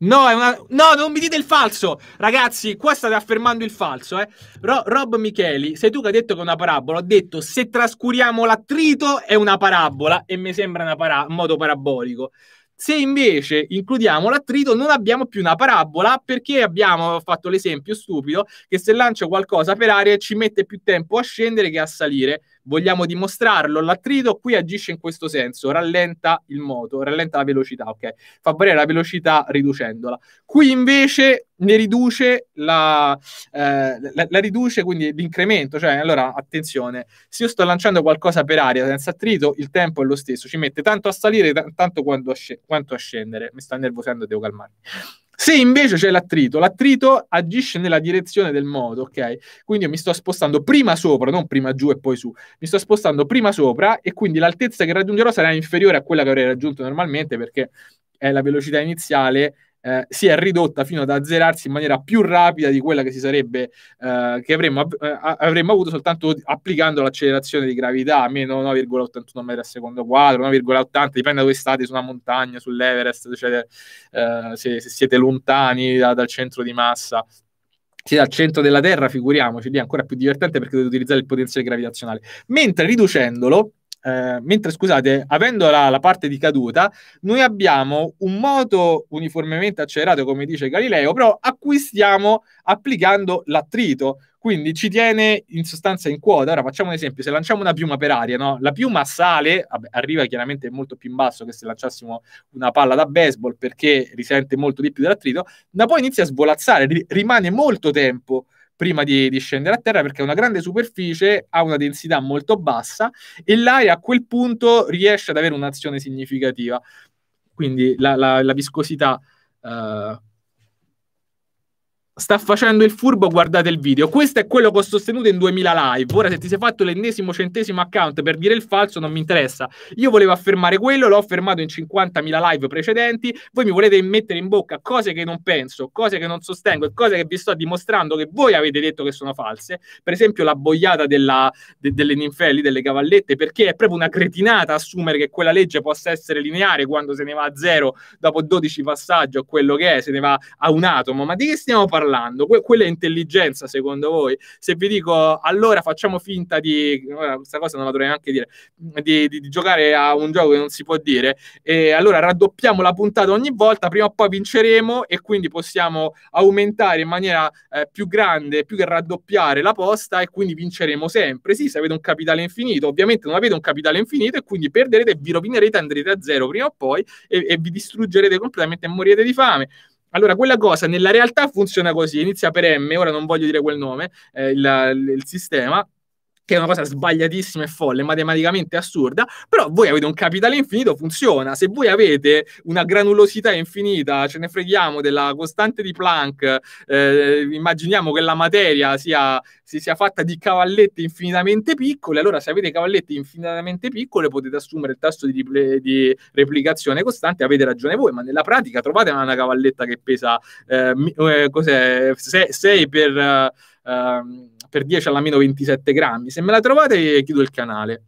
No, è una... no, non mi dite il falso! Ragazzi, qua state affermando il falso, eh? Ro- Rob Micheli, sei tu che hai detto che è una parabola? Ho detto, se trascuriamo l'attrito è una parabola, e mi sembra un para- modo parabolico. Se invece includiamo l'attrito non abbiamo più una parabola perché abbiamo fatto l'esempio stupido che se lancio qualcosa per aria ci mette più tempo a scendere che a salire vogliamo dimostrarlo, l'attrito qui agisce in questo senso, rallenta il moto, rallenta la velocità, ok? Fa variare la velocità riducendola. Qui invece ne riduce la, eh, la, la, riduce quindi l'incremento, cioè allora attenzione, se io sto lanciando qualcosa per aria senza attrito, il tempo è lo stesso, ci mette tanto a salire t- tanto a sc- quanto a scendere. Mi sta nervosendo, devo calmarmi. Se invece c'è l'attrito, l'attrito agisce nella direzione del modo, ok? Quindi io mi sto spostando prima sopra, non prima giù e poi su, mi sto spostando prima sopra e quindi l'altezza che raggiungerò sarà inferiore a quella che avrei raggiunto normalmente perché è la velocità iniziale eh, si è ridotta fino ad azzerarsi in maniera più rapida di quella che si sarebbe eh, che avremmo, eh, avremmo, avuto soltanto applicando l'accelerazione di gravità a meno 9,81 metri al secondo quadro 9,80 dipende da dove state su una montagna sull'Everest cioè, se, se, siete lontani da, dal centro di massa siete al centro della Terra, figuriamoci, lì è ancora più divertente perché dovete utilizzare il potenziale gravitazionale. Mentre riducendolo, eh, mentre scusate, avendo la, la, parte di caduta, noi abbiamo un moto uniformemente accelerato, come dice Galileo, però a cui stiamo applicando l'attrito. Quindi ci tiene in sostanza in quota. Ora facciamo un esempio: se lanciamo una piuma per aria, no? la piuma sale, vabbè, arriva chiaramente molto più in basso che se lanciassimo una palla da baseball perché risente molto di più dell'attrito, ma poi inizia a svolazzare, rimane molto tempo prima di, di, scendere a terra perché è una grande superficie, ha una densità molto bassa e l'aria a quel punto riesce ad avere un'azione significativa. Quindi la, la, la viscosità eh, sta facendo il furbo, guardate il video. Questo è quello che ho sostenuto in 2000 live. Ora, se ti sei fatto l'ennesimo centesimo account per dire il falso, non mi interessa. Io volevo affermare quello, l'ho affermato in 50.000 live precedenti. Voi mi volete mettere in bocca cose che non penso, cose che non sostengo e cose che vi sto dimostrando che voi avete detto che sono false. Per esempio, la boiata della, de, delle ninfelli, delle cavallette, perché è proprio una cretinata assumere che quella legge possa essere lineare quando se ne va a zero dopo 12 passaggi o quello che è, se ne va a un atomo. Ma di che stiamo parlando? parlando? Que- quella è intelligenza secondo voi? Se vi dico allora facciamo finta di, questa cosa non la dovrei neanche dire, di, di, di giocare a un gioco che non si può dire, e allora raddoppiamo la puntata ogni volta, prima o poi vinceremo e quindi possiamo aumentare in maniera eh, più grande, più che raddoppiare la posta e quindi vinceremo sempre. Sì, se avete un capitale infinito, ovviamente non avete un capitale infinito e quindi perderete, vi rovinerete, andrete a zero prima o poi e, e vi distruggerete completamente e morirete di fame. Allora, quella cosa nella realtà funziona così, inizia per M, ora non voglio dire quel nome, eh, il, il sistema, che è una cosa sbagliatissima e folle, matematicamente assurda, però voi avete un capitale infinito, funziona. Se voi avete una granulosità infinita, ce ne freghiamo della costante di Planck, eh, immaginiamo che la materia sia, si sia fatta di cavallette infinitamente piccole, allora se avete cavallette infinitamente piccole potete assumere il tasso di, di replicazione costante, avete ragione voi, ma nella pratica trovate una cavalletta che pesa eh, eh, 6 per... Uh, per 10 alla meno 27 grammi. Se me la trovate, chiudo il canale.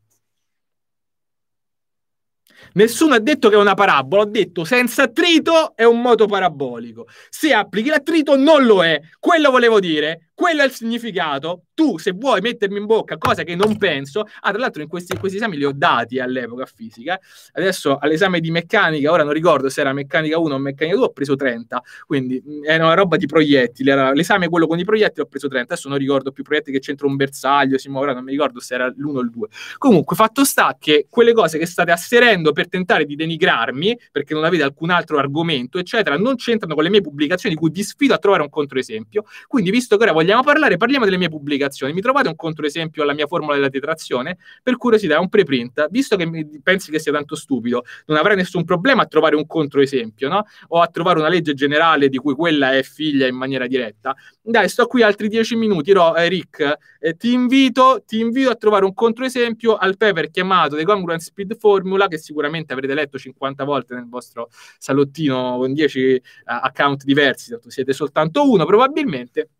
Nessuno ha detto che è una parabola, ho detto senza attrito è un moto parabolico. Se applichi l'attrito non lo è. Quello volevo dire, quello è il significato tu se vuoi mettermi in bocca, cosa che non penso, ah, tra l'altro in questi, questi esami li ho dati all'epoca a fisica, adesso all'esame di meccanica, ora non ricordo se era meccanica 1 o meccanica 2, ho preso 30, quindi mm, era una roba di proiettili, era l'esame quello con i proiettili ho preso 30, adesso non ricordo più proiettili che c'entra un bersaglio, si muoverà, non mi ricordo se era l'1 o il 2. Comunque, fatto sta che quelle cose che state asserendo per tentare di denigrarmi, perché non avete alcun altro argomento, eccetera, non c'entrano con le mie pubblicazioni, di cui vi sfido a trovare un controesempio. Quindi, visto che ora vogliamo parlare, parliamo delle mie pubblicazioni spiegazioni. Mi trovate un controesempio alla mia formula della detrazione? Per curiosità, è un preprint. Visto che pensi che sia tanto stupido, non avrei nessun problema a trovare un controesempio, no? O a trovare una legge generale di cui quella è figlia in maniera diretta. Dai, sto qui altri dieci minuti, no, eh, Rick. Eh, ti, invito, ti invito a trovare un controesempio al paper chiamato The Congruent Speed Formula, che sicuramente avrete letto 50 volte nel vostro salottino con 10 uh, eh, account diversi, siete soltanto uno probabilmente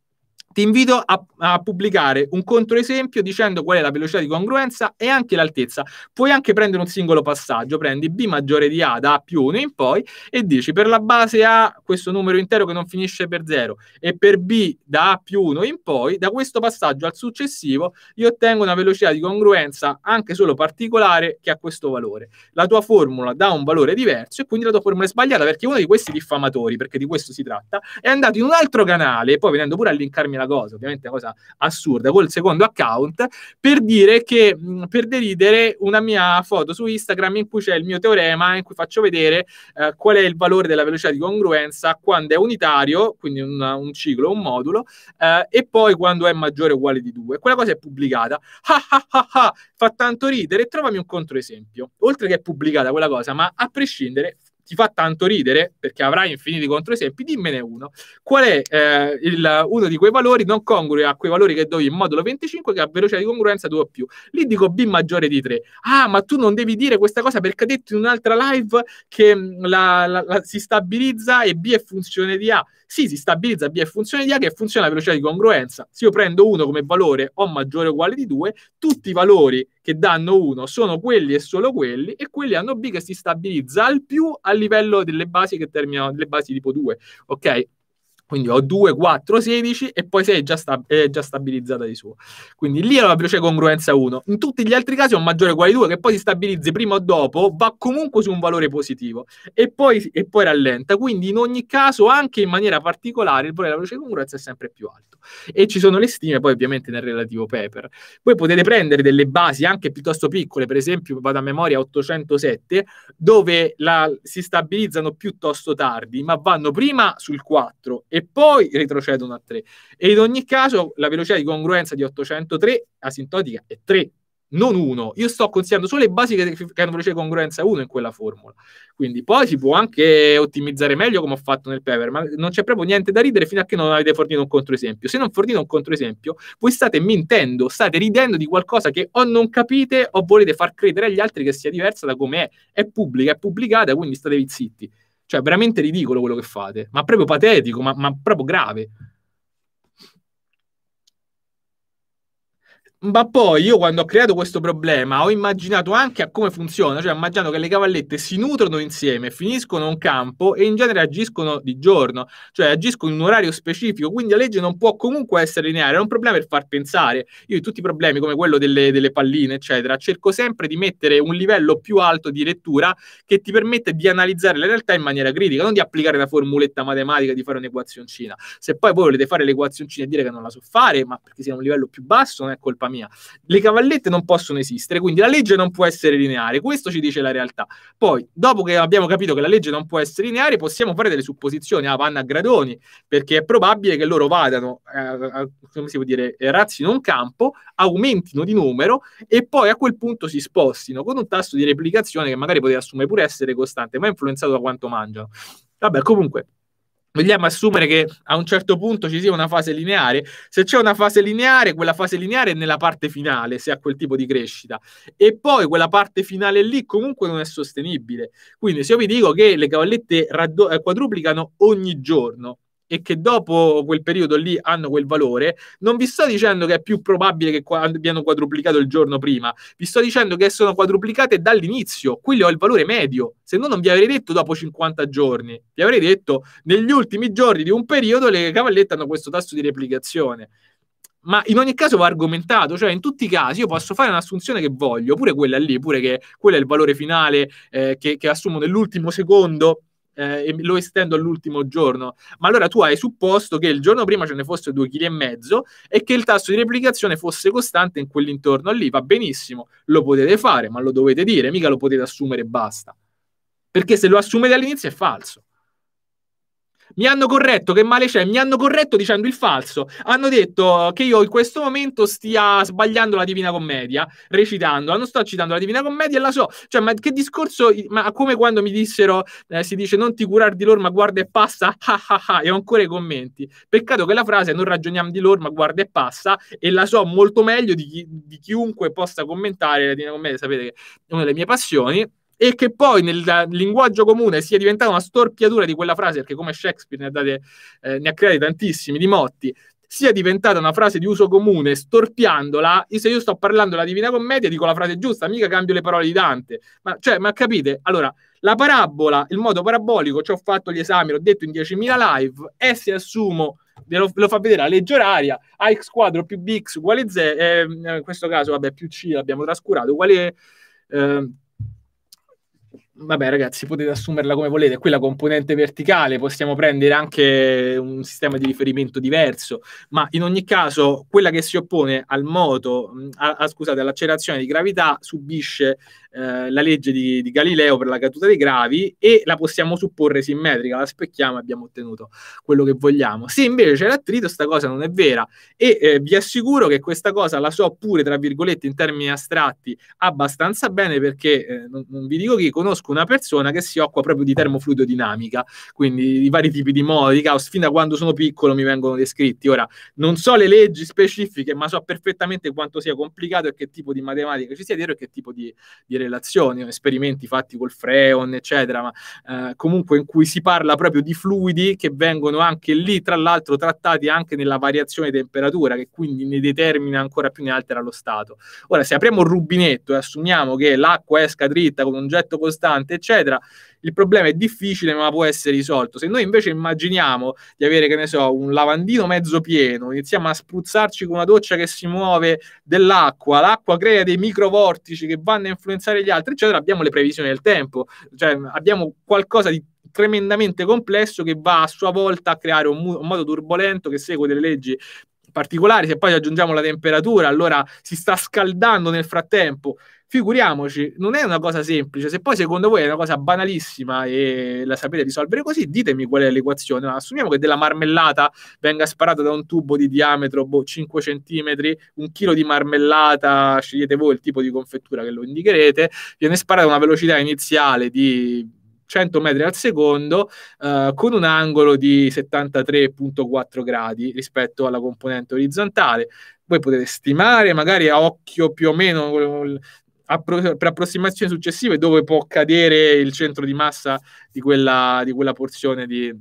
ti invito a, a pubblicare un controesempio dicendo qual è la velocità di congruenza e anche l'altezza. Puoi anche prendere un singolo passaggio, prendi B maggiore di A da A più 1 in poi e dici per la base A questo numero intero che non finisce per 0 e per B da A più 1 in poi, da questo passaggio al successivo io ottengo una velocità di congruenza anche solo particolare che ha questo valore. La tua formula dà un valore diverso e quindi la tua formula è sbagliata perché uno di questi diffamatori, perché di questo si tratta, è andato in un altro canale, e poi venendo pure a linkarmi alla cosa, ovviamente una cosa assurda, col secondo account, per dire che, per deridere una mia foto su Instagram in cui c'è il mio teorema, in cui faccio vedere eh, qual è il valore della velocità di congruenza quando è unitario, quindi un, un ciclo, un modulo, eh, e poi quando è maggiore o uguale di 2. Quella cosa è pubblicata. Ah, ah, ah, ah, fa tanto ridere, trovami un controesempio. Oltre che è pubblicata quella cosa, ma a prescindere ti fa tanto ridere, perché avrai infiniti controesempi, dimmene uno. Qual è eh, il, uno di quei valori non congrui a quei valori che do io in modulo 25 che ha velocità di congruenza 2 o più? Lì dico B maggiore di 3. Ah, ma tu non devi dire questa cosa perché ha detto in un'altra live che mm, la, la, la, si stabilizza e B è funzione di A. Sì, si stabilizza B è funzione di A che funziona la velocità di congruenza. Se io prendo 1 come valore o maggiore o uguale di 2, tutti i valori che danno 1 sono quelli e solo quelli, e quelli hanno B che si stabilizza al più a livello delle basi che terminano, delle basi tipo 2, ok? Quindi ho 2, 4, 16 e poi 6 è già, sta- è già stabilizzata di suo. Quindi lì è una veloce congruenza 1. In tutti gli altri casi ho un maggiore uguale 2 che poi si stabilizza prima o dopo, va comunque su un valore positivo e poi, e poi rallenta. Quindi in ogni caso, anche in maniera particolare, il valore della veloce congruenza è sempre più alto. E ci sono le stime poi ovviamente nel relativo paper. Voi potete prendere delle basi anche piuttosto piccole, per esempio vado a memoria 807, dove la, si stabilizzano piuttosto tardi, ma vanno prima sul 4 e e poi retrocedono a 3. E in ogni caso la velocità di congruenza di 803 asintotica è 3, non 1. Io sto considerando solo le basi che, che hanno velocità di congruenza 1 in quella formula. Quindi poi si può anche ottimizzare meglio come ho fatto nel paper, ma non c'è proprio niente da ridere fino a che non avete fornito un controesempio. Se non fornite un controesempio, voi state mintendo, state ridendo di qualcosa che o non capite o volete far credere agli altri che sia diversa da come è. È pubblica, è pubblicata, quindi statevi zitti. Cioè, veramente ridicolo quello che fate, ma proprio patetico, ma, ma proprio grave. Ma poi io quando ho creato questo problema ho immaginato anche a come funziona, cioè ho che le cavallette si nutrono insieme, finiscono un campo e in genere agiscono di giorno, cioè agiscono in un orario specifico, quindi la legge non può comunque essere lineare, è un problema per far pensare. Io in tutti i problemi come quello delle, delle palline, eccetera, cerco sempre di mettere un livello più alto di lettura che ti permette di analizzare la realtà in maniera critica, non di applicare una formuletta matematica, di fare un'equazioncina. Se poi voi volete fare l'equazioncina e dire che non la so fare, ma perché sia un livello più basso, non è colpa mia. Le cavallette non possono esistere, quindi la legge non può essere lineare, questo ci dice la realtà. Poi, dopo che abbiamo capito che la legge non può essere lineare, possiamo fare delle supposizioni, ah, vanno a gradoni, perché è probabile che loro vadano, eh, come si può dire, eh, razzino un campo, aumentino di numero e poi a quel punto si spostino con un tasso di replicazione che magari poteva assumere pure essere costante, ma è influenzato da quanto mangiano. Vabbè, comunque vogliamo assumere che a un certo punto ci sia una fase lineare, se c'è una fase lineare, quella fase lineare è nella parte finale, se ha quel tipo di crescita, e poi quella parte finale lì comunque non è sostenibile. Quindi se io vi dico che le cavallette eh, quadruplicano ogni giorno, e che dopo quel periodo lì hanno quel valore, non vi sto dicendo che è più probabile che qua- abbiano quadruplicato il giorno prima, vi sto dicendo che sono quadruplicate dall'inizio, quello ho il valore medio, se no non vi avrei detto dopo 50 giorni, vi avrei detto negli ultimi giorni di un periodo le cavallette hanno questo tasso di replicazione ma in ogni caso va argomentato, cioè in tutti i casi io posso fare un'assunzione che voglio, pure quella lì, pure che quello è il valore finale eh, che, che, assumo nell'ultimo secondo eh, e lo estendo all'ultimo giorno. Ma allora tu hai supposto che il giorno prima ce ne fosse 2,5 kg e che il tasso di replicazione fosse costante in quell'intorno lì. Va benissimo, lo potete fare, ma lo dovete dire, mica lo potete assumere e basta. Perché se lo assumete all'inizio è falso mi hanno corretto, che male c'è, mi hanno corretto dicendo il falso, hanno detto che io in questo momento stia sbagliando la Divina Commedia, recitando, non sto citando la Divina Commedia e la so, cioè ma che discorso, ma come quando mi dissero, eh, si dice non ti curare di loro ma guarda e passa, ah ah ah, e ho ancora i commenti, peccato che la frase non ragioniamo di loro ma guarda e passa, e la so molto meglio di, chi, di chiunque possa commentare la Divina Commedia, sapete che è una delle mie passioni, e che poi nel linguaggio comune sia diventata una storpiatura di quella frase, perché come Shakespeare ne ha, date, eh, ne ha creati tantissimi di motti, sia diventata una frase di uso comune, storpiandola, se io sto parlando della Divina Commedia dico la frase giusta, mica cambio le parole di Dante. Ma, cioè, ma capite? Allora, la parabola, il modo parabolico, ci ho fatto gli esami, l'ho detto in 10.000 live, e se assumo lo, lo, fa vedere la legge oraria ax quadro più bx uguale z, eh, in questo caso vabbè più c l'abbiamo trascurato uguale eh, vabbè ragazzi, potete assumerla come volete, quella componente verticale, possiamo prendere anche un sistema di riferimento diverso, ma in ogni caso quella che si oppone al moto, mm, a, a, scusate, all'accelerazione di gravità subisce eh, la legge di, di, Galileo per la caduta dei gravi e la possiamo supporre simmetrica, la specchiamo e abbiamo ottenuto quello che vogliamo. Se invece c'è l'attrito, sta cosa non è vera e eh, vi assicuro che questa cosa la so pure, tra virgolette, in termini astratti abbastanza bene perché eh, non, non vi dico che conosco conosco una persona che si occupa proprio di termofluidodinamica, quindi i vari tipi di modi di caos, fin da quando sono piccolo mi vengono descritti. Ora, non so le leggi specifiche, ma so perfettamente quanto sia complicato e che tipo di matematica ci sia dietro e che tipo di, di relazioni, esperimenti fatti col freon, eccetera, ma eh, comunque in cui si parla proprio di fluidi che vengono anche lì, tra l'altro, trattati anche nella variazione di temperatura, che quindi ne determina ancora più, ne altera lo stato. Ora, se apriamo un rubinetto e assumiamo che l'acqua esca dritta con un getto costante, importante, eccetera, il problema è difficile ma può essere risolto. Se noi invece immaginiamo di avere, che ne so, un lavandino mezzo pieno, iniziamo a spruzzarci con una doccia che si muove dell'acqua, l'acqua crea dei microvortici che vanno a influenzare gli altri, eccetera, abbiamo le previsioni del tempo, cioè abbiamo qualcosa di tremendamente complesso che va a sua volta a creare un, mu- un modo turbolento che segue delle leggi particolari, se poi aggiungiamo la temperatura, allora si sta scaldando nel frattempo figuriamoci, non è una cosa semplice. Se poi secondo voi è una cosa banalissima e la sapete risolvere così, ditemi qual è l'equazione. Assumiamo che della marmellata venga sparata da un tubo di diametro boh, 5 cm, un chilo di marmellata, scegliete voi il tipo di confettura che lo indicherete, viene sparata a una velocità iniziale di 100 metri al secondo eh, con un angolo di 73.4 gradi rispetto alla componente orizzontale. Voi potete stimare magari a occhio più o meno appro- per approssimazioni successive dove può cadere il centro di massa di quella, di quella porzione di,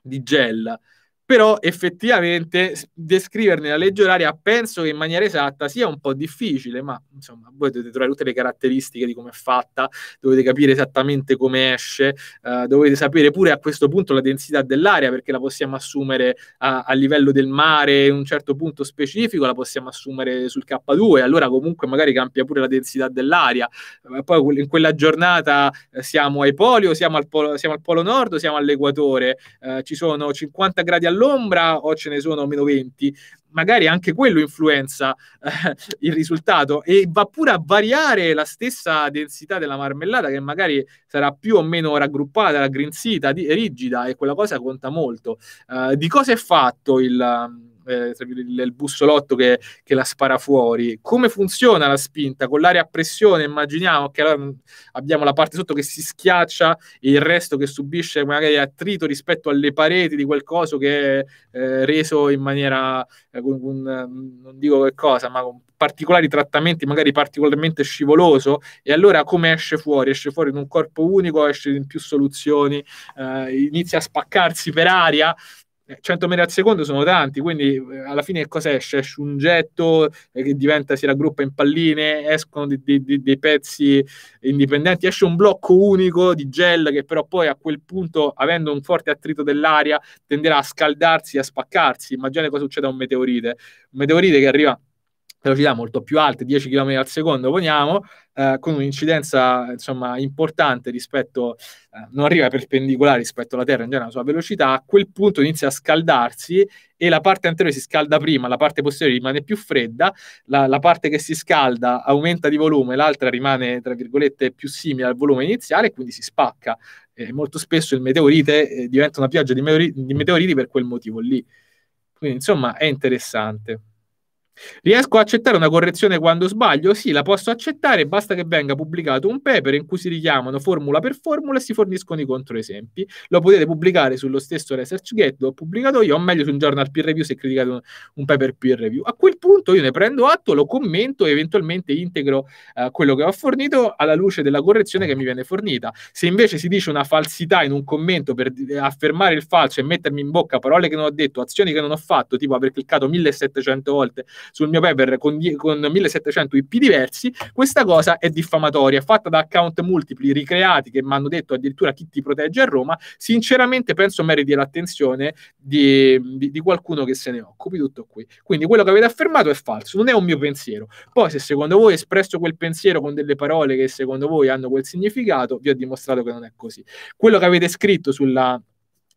di gel però effettivamente descriverne la legge oraria penso che in maniera esatta sia un po' difficile, ma insomma voi dovete trovare tutte le caratteristiche di come è fatta, dovete capire esattamente come esce, uh, dovete sapere pure a questo punto la densità dell'aria perché la possiamo assumere a, a livello del mare in un certo punto specifico, la possiamo assumere sul K2, allora comunque magari cambia pure la densità dell'aria, uh, poi in quella giornata eh, siamo ai poli o siamo al polo, siamo al polo nord o siamo all'equatore, uh, ci sono 50 gradi al all'ombra o ce ne sono meno 20, magari anche quello influenza eh, il risultato e va pure a variare la stessa densità della marmellata che magari sarà più o meno raggruppata, raggrinzita, di, rigida e quella cosa conta molto. Eh, di cosa è fatto il eh, il bussolotto che, che, la spara fuori. Come funziona la spinta? Con l'aria a pressione immaginiamo che allora mm, abbiamo la parte sotto che si schiaccia e il resto che subisce magari attrito rispetto alle pareti di qualcosa che è eh, reso in maniera, eh, con, con, mm, non dico che cosa, ma con particolari trattamenti, magari particolarmente scivoloso, e allora come esce fuori? Esce fuori in un corpo unico, esce in più soluzioni, eh, inizia a spaccarsi per aria, 100 eh, metri al secondo sono tanti, quindi eh, alla fine cosa esce? Esce un getto eh, che diventa, si raggruppa in palline, escono di, di, di, dei pezzi indipendenti, esce un blocco unico di gel che però poi a quel punto, avendo un forte attrito dell'aria, tenderà a scaldarsi e a spaccarsi. Immaginate cosa succede a un meteorite. Un meteorite che arriva velocità molto più alte, 10 km al secondo, poniamo, eh, con un'incidenza insomma, importante rispetto, eh, non arriva perpendicolare rispetto alla Terra in genere la sua velocità, a quel punto inizia a scaldarsi e la parte anteriore si scalda prima, la parte posteriore rimane più fredda, la, la parte che si scalda aumenta di volume, l'altra rimane, tra virgolette, più simile al volume iniziale e quindi si spacca. Eh, molto spesso il meteorite eh, diventa una pioggia di meteoriti, di meteoriti per quel motivo lì. Quindi insomma è interessante. Riesco a accettare una correzione quando sbaglio? Sì, la posso accettare, basta che venga pubblicato un paper in cui si richiamano formula per formula e si forniscono i controesempi. Lo potete pubblicare sullo stesso research ResearchGate dove ho pubblicato io, o meglio su un journal peer review se criticate un, un, paper peer review. A quel punto io ne prendo atto, lo commento e eventualmente integro eh, quello che ho fornito alla luce della correzione che mi viene fornita. Se invece si dice una falsità in un commento per eh, affermare il falso e mettermi in bocca parole che non ho detto, azioni che non ho fatto, tipo aver cliccato 1700 volte sul mio paper con, con 1700 IP diversi, questa cosa è diffamatoria, fatta da account multipli ricreati che mi hanno detto addirittura chi ti protegge a Roma, sinceramente penso meriti l'attenzione di, di, di qualcuno che se ne occupi, tutto qui. Quindi quello che avete affermato è falso, non è un mio pensiero. Poi se secondo voi ho espresso quel pensiero con delle parole che secondo voi hanno quel significato, vi ho dimostrato che non è così. Quello che avete scritto sulla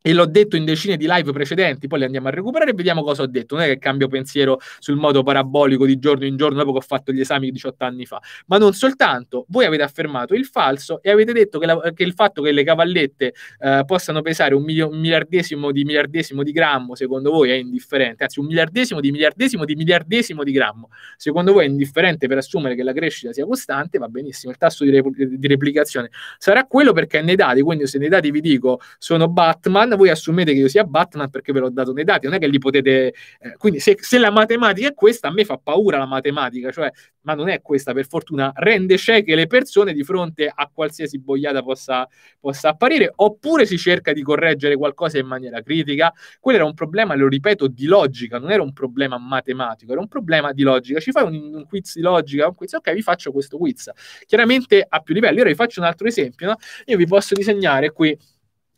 e l'ho detto in decine di live precedenti, poi le andiamo a recuperare e vediamo cosa ho detto. Non è che cambio pensiero sul modo parabolico di giorno in giorno dopo che ho fatto gli esami 18 anni fa, ma non soltanto, voi avete affermato il falso e avete detto che, la, che il fatto che le cavallette eh, possano pesare un, milio, un, miliardesimo di miliardesimo di grammo, secondo voi è indifferente, anzi un miliardesimo di miliardesimo di miliardesimo di grammo, secondo voi è indifferente per assumere che la crescita sia costante, va benissimo, il tasso di, rep- di replicazione sarà quello perché nei dati, quindi se nei dati vi dico sono Batman, voi assumete che io sia Batman perché ve l'ho dato nei dati, non è che li potete... Eh, quindi se, se, la matematica è questa, a me fa paura la matematica, cioè, ma non è questa, per fortuna, rende cieche le persone di fronte a qualsiasi boiata possa, possa apparire, oppure si cerca di correggere qualcosa in maniera critica. Quello era un problema, lo ripeto, di logica, non era un problema matematico, era un problema di logica. Ci fai un, un quiz di logica, un quiz, ok, vi faccio questo quiz. Chiaramente a più livelli. Ora vi faccio un altro esempio, no? Io vi posso disegnare qui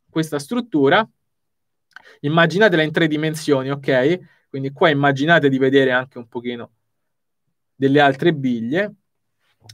questa struttura, immaginatela in tre dimensioni, ok? Quindi qua immaginate di vedere anche un pochino delle altre biglie.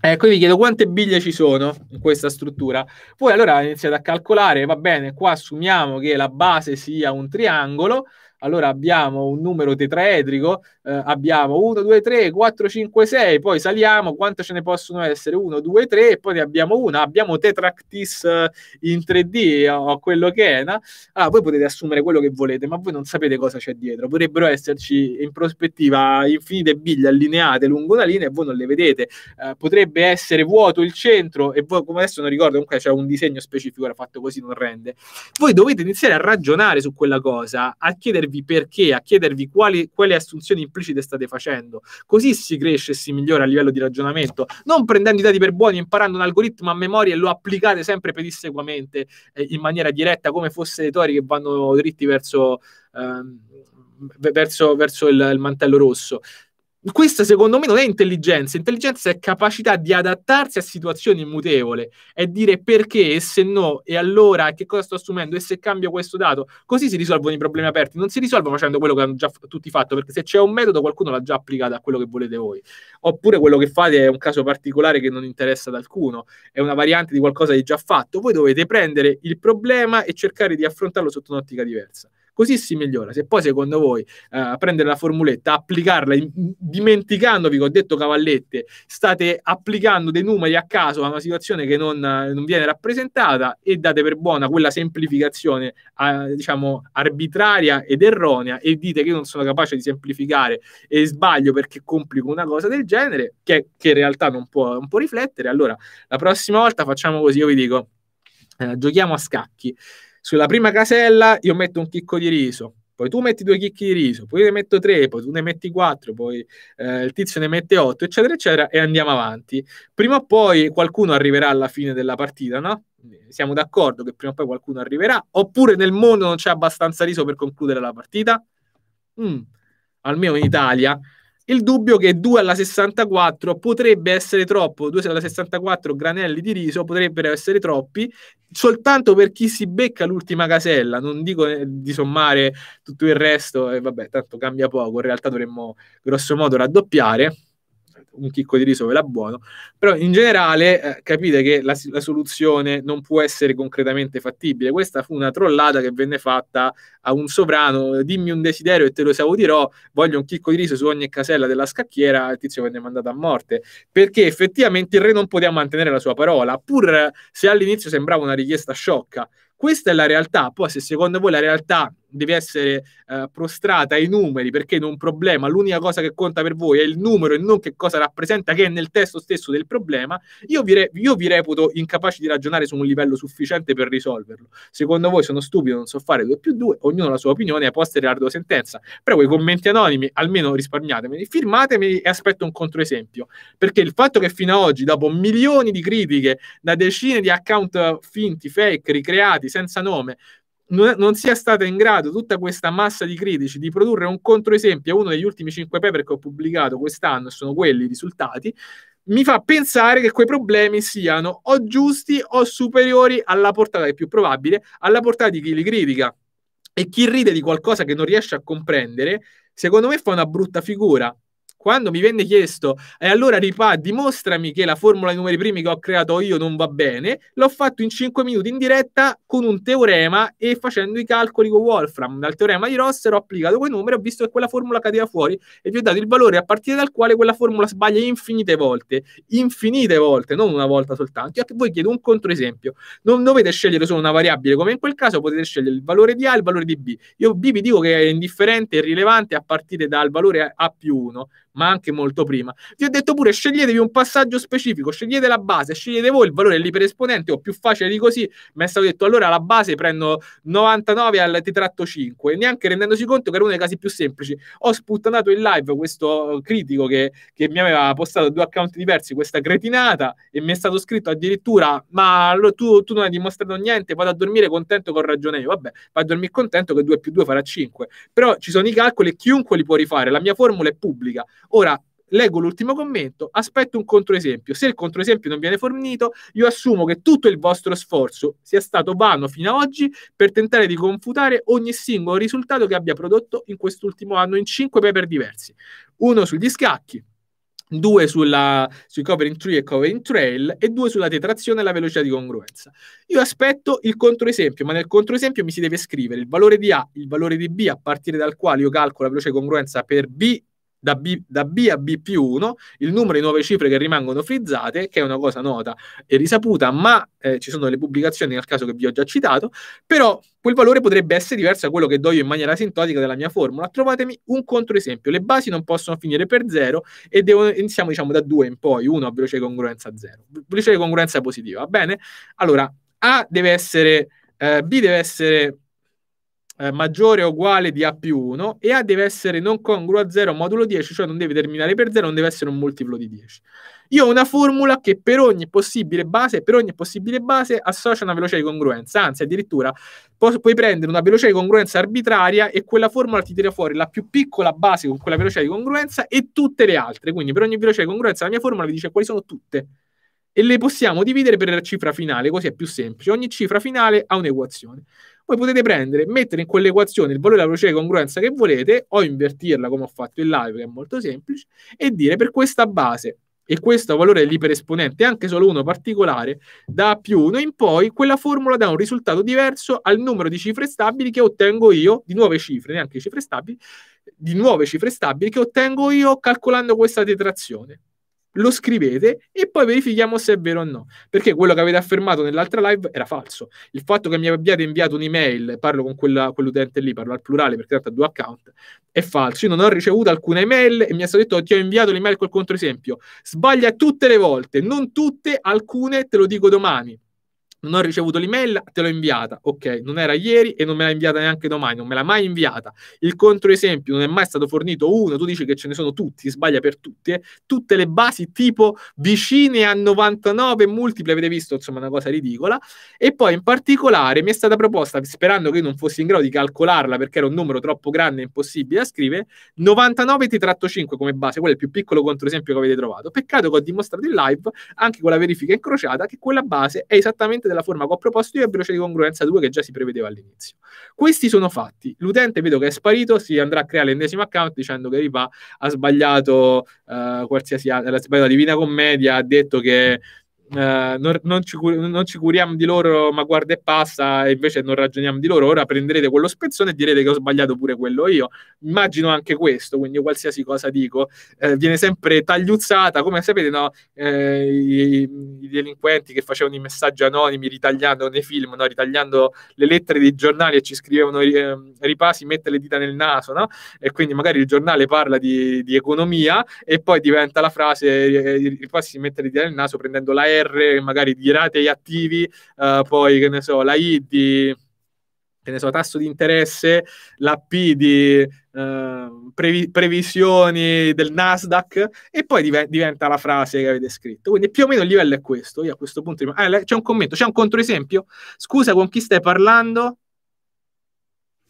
Ecco, vi chiedo quante biglie ci sono in questa struttura. Poi allora iniziate a calcolare, va bene, qua assumiamo che la base sia un triangolo, allora abbiamo un numero tetraedrico, eh, abbiamo 1, 2, 3, 4, 5, 6, poi saliamo, quanto ce ne possono essere? 1, 2, 3, e poi ne abbiamo una, abbiamo tetractis eh, in 3D o quello che è, no? allora ah, voi potete assumere quello che volete, ma voi non sapete cosa c'è dietro, potrebbero esserci in prospettiva infinite biglie allineate lungo una linea e voi non le vedete, eh, potrebbe essere vuoto il centro e voi, come adesso non ricordo, comunque c'è un disegno specifico, era fatto così, non rende. Voi dovete iniziare a ragionare su quella cosa, a chiedervi chiedervi perché, a chiedervi quali, quali assunzioni implicite state facendo. Così si cresce e si migliora a livello di ragionamento, non prendendo i dati per buoni, imparando un algoritmo a memoria e lo applicate sempre pedissequamente eh, in maniera diretta, come fosse dei tori che vanno dritti verso, ehm, verso, verso il, il mantello rosso questa secondo me non è intelligenza, intelligenza è capacità di adattarsi a situazioni mutevole, e dire perché e se no e allora che cosa sto assumendo e se cambio questo dato, così si risolvono i problemi aperti, non si risolvono facendo quello che hanno già tutti fatto, perché se c'è un metodo qualcuno l'ha già applicato a quello che volete voi, oppure quello che fate è un caso particolare che non interessa ad alcuno, è una variante di qualcosa di già fatto, voi dovete prendere il problema e cercare di affrontarlo sotto un'ottica diversa così si migliora. Se poi secondo voi eh, prendere la formuletta, applicarla, in, dimenticandovi che ho detto cavallette, state applicando dei numeri a caso a una situazione che non, non viene rappresentata e date per buona quella semplificazione eh, diciamo arbitraria ed erronea e dite che io non sono capace di semplificare e sbaglio perché complico una cosa del genere, che, che in realtà non può, non può riflettere, allora la prossima volta facciamo così, io vi dico. Eh, giochiamo a scacchi. Sulla prima casella io metto un chicco di riso, poi tu metti due chicchi di riso, poi ne metto tre, poi tu ne metti quattro, poi eh, il tizio ne mette otto, eccetera, eccetera, e andiamo avanti. Prima o poi qualcuno arriverà alla fine della partita, no? Siamo d'accordo che prima o poi qualcuno arriverà, oppure nel mondo non c'è abbastanza riso per concludere la partita? Mm, almeno in Italia il dubbio che 2 alla 64 potrebbe essere troppo, 2 alla 64 granelli di riso potrebbero essere troppi, soltanto per chi si becca l'ultima casella, non dico eh, di sommare tutto il resto, e eh, vabbè, tanto cambia poco, in realtà dovremmo grosso modo raddoppiare un chicco di riso ve la buono, però in generale eh, capite che la, la, soluzione non può essere concretamente fattibile. Questa fu una trollata che venne fatta a un sovrano, eh, dimmi un desiderio e te lo esaudirò, voglio un chicco di riso su ogni casella della scacchiera, il tizio venne mandato a morte, perché effettivamente il re non poteva mantenere la sua parola, pur se all'inizio sembrava una richiesta sciocca. Questa è la realtà, poi se secondo voi la realtà devi essere eh, prostrata ai numeri perché in un problema l'unica cosa che conta per voi è il numero e non che cosa rappresenta che è nel testo stesso del problema, io vi, re- io vi reputo incapaci di ragionare su un livello sufficiente per risolverlo. Secondo voi sono stupido, non so fare 2 più 2, ognuno ha la sua opinione, a posteriori la sentenza. Però i commenti anonimi, almeno risparmiatemi, firmatemi e aspetto un controesempio, perché il fatto che fino ad oggi, dopo milioni di critiche da decine di account finti, fake, ricreati, senza nome, non sia stata in grado tutta questa massa di critici di produrre un controesempio uno degli ultimi cinque paper che ho pubblicato quest'anno, sono quelli i risultati, mi fa pensare che quei problemi siano o giusti o superiori alla portata, è più probabile, alla portata di chi li critica. E chi ride di qualcosa che non riesce a comprendere, secondo me fa una brutta figura quando mi venne chiesto e allora Ripa dimostrami che la formula dei numeri primi che ho creato io non va bene, l'ho fatto in 5 minuti in diretta con un teorema e facendo i calcoli con Wolfram. Dal teorema di Rosser ho applicato quei numeri, ho visto che quella formula cadeva fuori e vi ho dato il valore a partire dal quale quella formula sbaglia infinite volte, infinite volte, non una volta soltanto. Io a voi chiedo un controesempio. Non dovete scegliere solo una variabile, come in quel caso potete scegliere il valore di A e il valore di B. Io B vi dico che è indifferente e irrilevante a partire dal valore A più 1 ma anche molto prima. Vi ho detto pure sceglietevi un passaggio specifico, scegliete la base, scegliete voi il valore l'iperesponente o più facile di così, mi è stato detto allora la base prendo 99 al tratto 5, neanche rendendosi conto che era uno dei casi più semplici. Ho sputtanato in live questo critico che, che mi aveva postato due account diversi questa cretinata e mi è stato scritto addirittura ma tu, tu non hai dimostrato niente, vado a dormire contento con ragione io, vabbè, vado a dormire contento che 2 più 2 farà 5, però ci sono i calcoli e chiunque li può rifare, la mia formula è pubblica Ora, leggo l'ultimo commento, aspetto un controesempio. Se il controesempio non viene fornito, io assumo che tutto il vostro sforzo sia stato vano fino ad oggi per tentare di confutare ogni singolo risultato che abbia prodotto in quest'ultimo anno in cinque paper diversi. Uno sugli scacchi, due sulla, sui covering tree e covering trail e due sulla detrazione e la velocità di congruenza. Io aspetto il controesempio, ma nel controesempio mi si deve scrivere il valore di A, il valore di B a partire dal quale io calcolo la velocità di congruenza per B da B, da B a B più 1, il numero di nuove cifre che rimangono frizzate, che è una cosa nota e risaputa, ma eh, ci sono le pubblicazioni nel caso che vi ho già citato, però quel valore potrebbe essere diverso da quello che do io in maniera sintotica della mia formula. Trovatemi un controesempio, le basi non possono finire per 0 e devono, iniziamo diciamo da 2 in poi, 1 a veloce congruenza 0, veloce congruenza positiva, va bene? Allora, A deve essere, eh, B deve essere eh, maggiore o uguale di A più 1 e A deve essere non congruo a 0 modulo 10, cioè non deve terminare per 0, non deve essere un multiplo di 10. Io ho una formula che per ogni possibile base, per ogni possibile base associa una velocità di congruenza, anzi addirittura pu- puoi prendere una velocità di congruenza arbitraria e quella formula ti tira fuori la più piccola base con quella velocità di congruenza e tutte le altre, quindi per ogni velocità di congruenza la mia formula vi dice quali sono tutte e le possiamo dividere per la cifra finale, così è più semplice. Ogni cifra finale ha un'equazione voi potete prendere, mettere in quell'equazione il valore della velocità di congruenza che volete o invertirla come ho fatto in live, che è molto semplice, e dire per questa base e questo valore dell'iperesponente, anche solo uno particolare, da più 1 in poi, quella formula dà un risultato diverso al numero di cifre stabili che ottengo io, di nuove cifre, neanche cifre stabili, di nuove cifre stabili che ottengo io calcolando questa detrazione lo scrivete e poi verifichiamo se è vero o no. Perché quello che avete affermato nell'altra live era falso. Il fatto che mi abbiate inviato un'email, parlo con quella, quell'utente lì, parlo al plurale perché tratta due account, è falso. Io non ho ricevuto alcuna email e mi è stato detto ti ho inviato l'email col controesempio. Sbaglia tutte le volte, non tutte, alcune te lo dico domani non ho ricevuto l'email, te l'ho inviata, ok, non era ieri e non me l'ha inviata neanche domani, non me l'ha mai inviata. Il controesempio non è mai stato fornito uno, tu dici che ce ne sono tutti, sbaglia per tutti, eh? tutte le basi tipo vicine a 99 multiple, avete visto, insomma, una cosa ridicola. E poi in particolare mi è stata proposta, sperando che io non fossi in grado di calcolarla perché era un numero troppo grande e impossibile da scrivere, 99T-5 come base, quello è il più piccolo controesempio che avete trovato. Peccato che ho dimostrato in live, anche con la verifica incrociata, che quella base è esattamente della della forma che ho proposto io e veloce di congruenza 2 che già si prevedeva all'inizio. Questi sono fatti. L'utente vedo che è sparito, si andrà a creare l'ennesimo account dicendo che Ripa ha sbagliato eh, qualsiasi altra, la divina commedia, ha detto che eh, non, non, ci, non, ci, curiamo di loro, ma guarda e passa, e invece non ragioniamo di loro. Ora prenderete quello spezzone e direte che ho sbagliato pure quello io. Immagino anche questo, quindi qualsiasi cosa dico eh, viene sempre tagliuzzata, come sapete, no? eh, i, i, delinquenti che facevano i messaggi anonimi ritagliando nei film, no? ritagliando le lettere dei giornali e ci scrivevano eh, ripasi, mette le dita nel naso, no? e quindi magari il giornale parla di, di economia e poi diventa la frase eh, ripasi, mette le dita nel naso prendendo l'aereo. R magari di rate agli attivi, uh, poi che ne so, la I di che ne so, tasso di interesse, la P di Uh, eh, previ- previsioni del Nasdaq e poi div- diventa la frase che avete scritto. Quindi più o meno il livello è questo. Io a questo punto rim- ah, c'è un commento, c'è un controesempio. Scusa con chi stai parlando?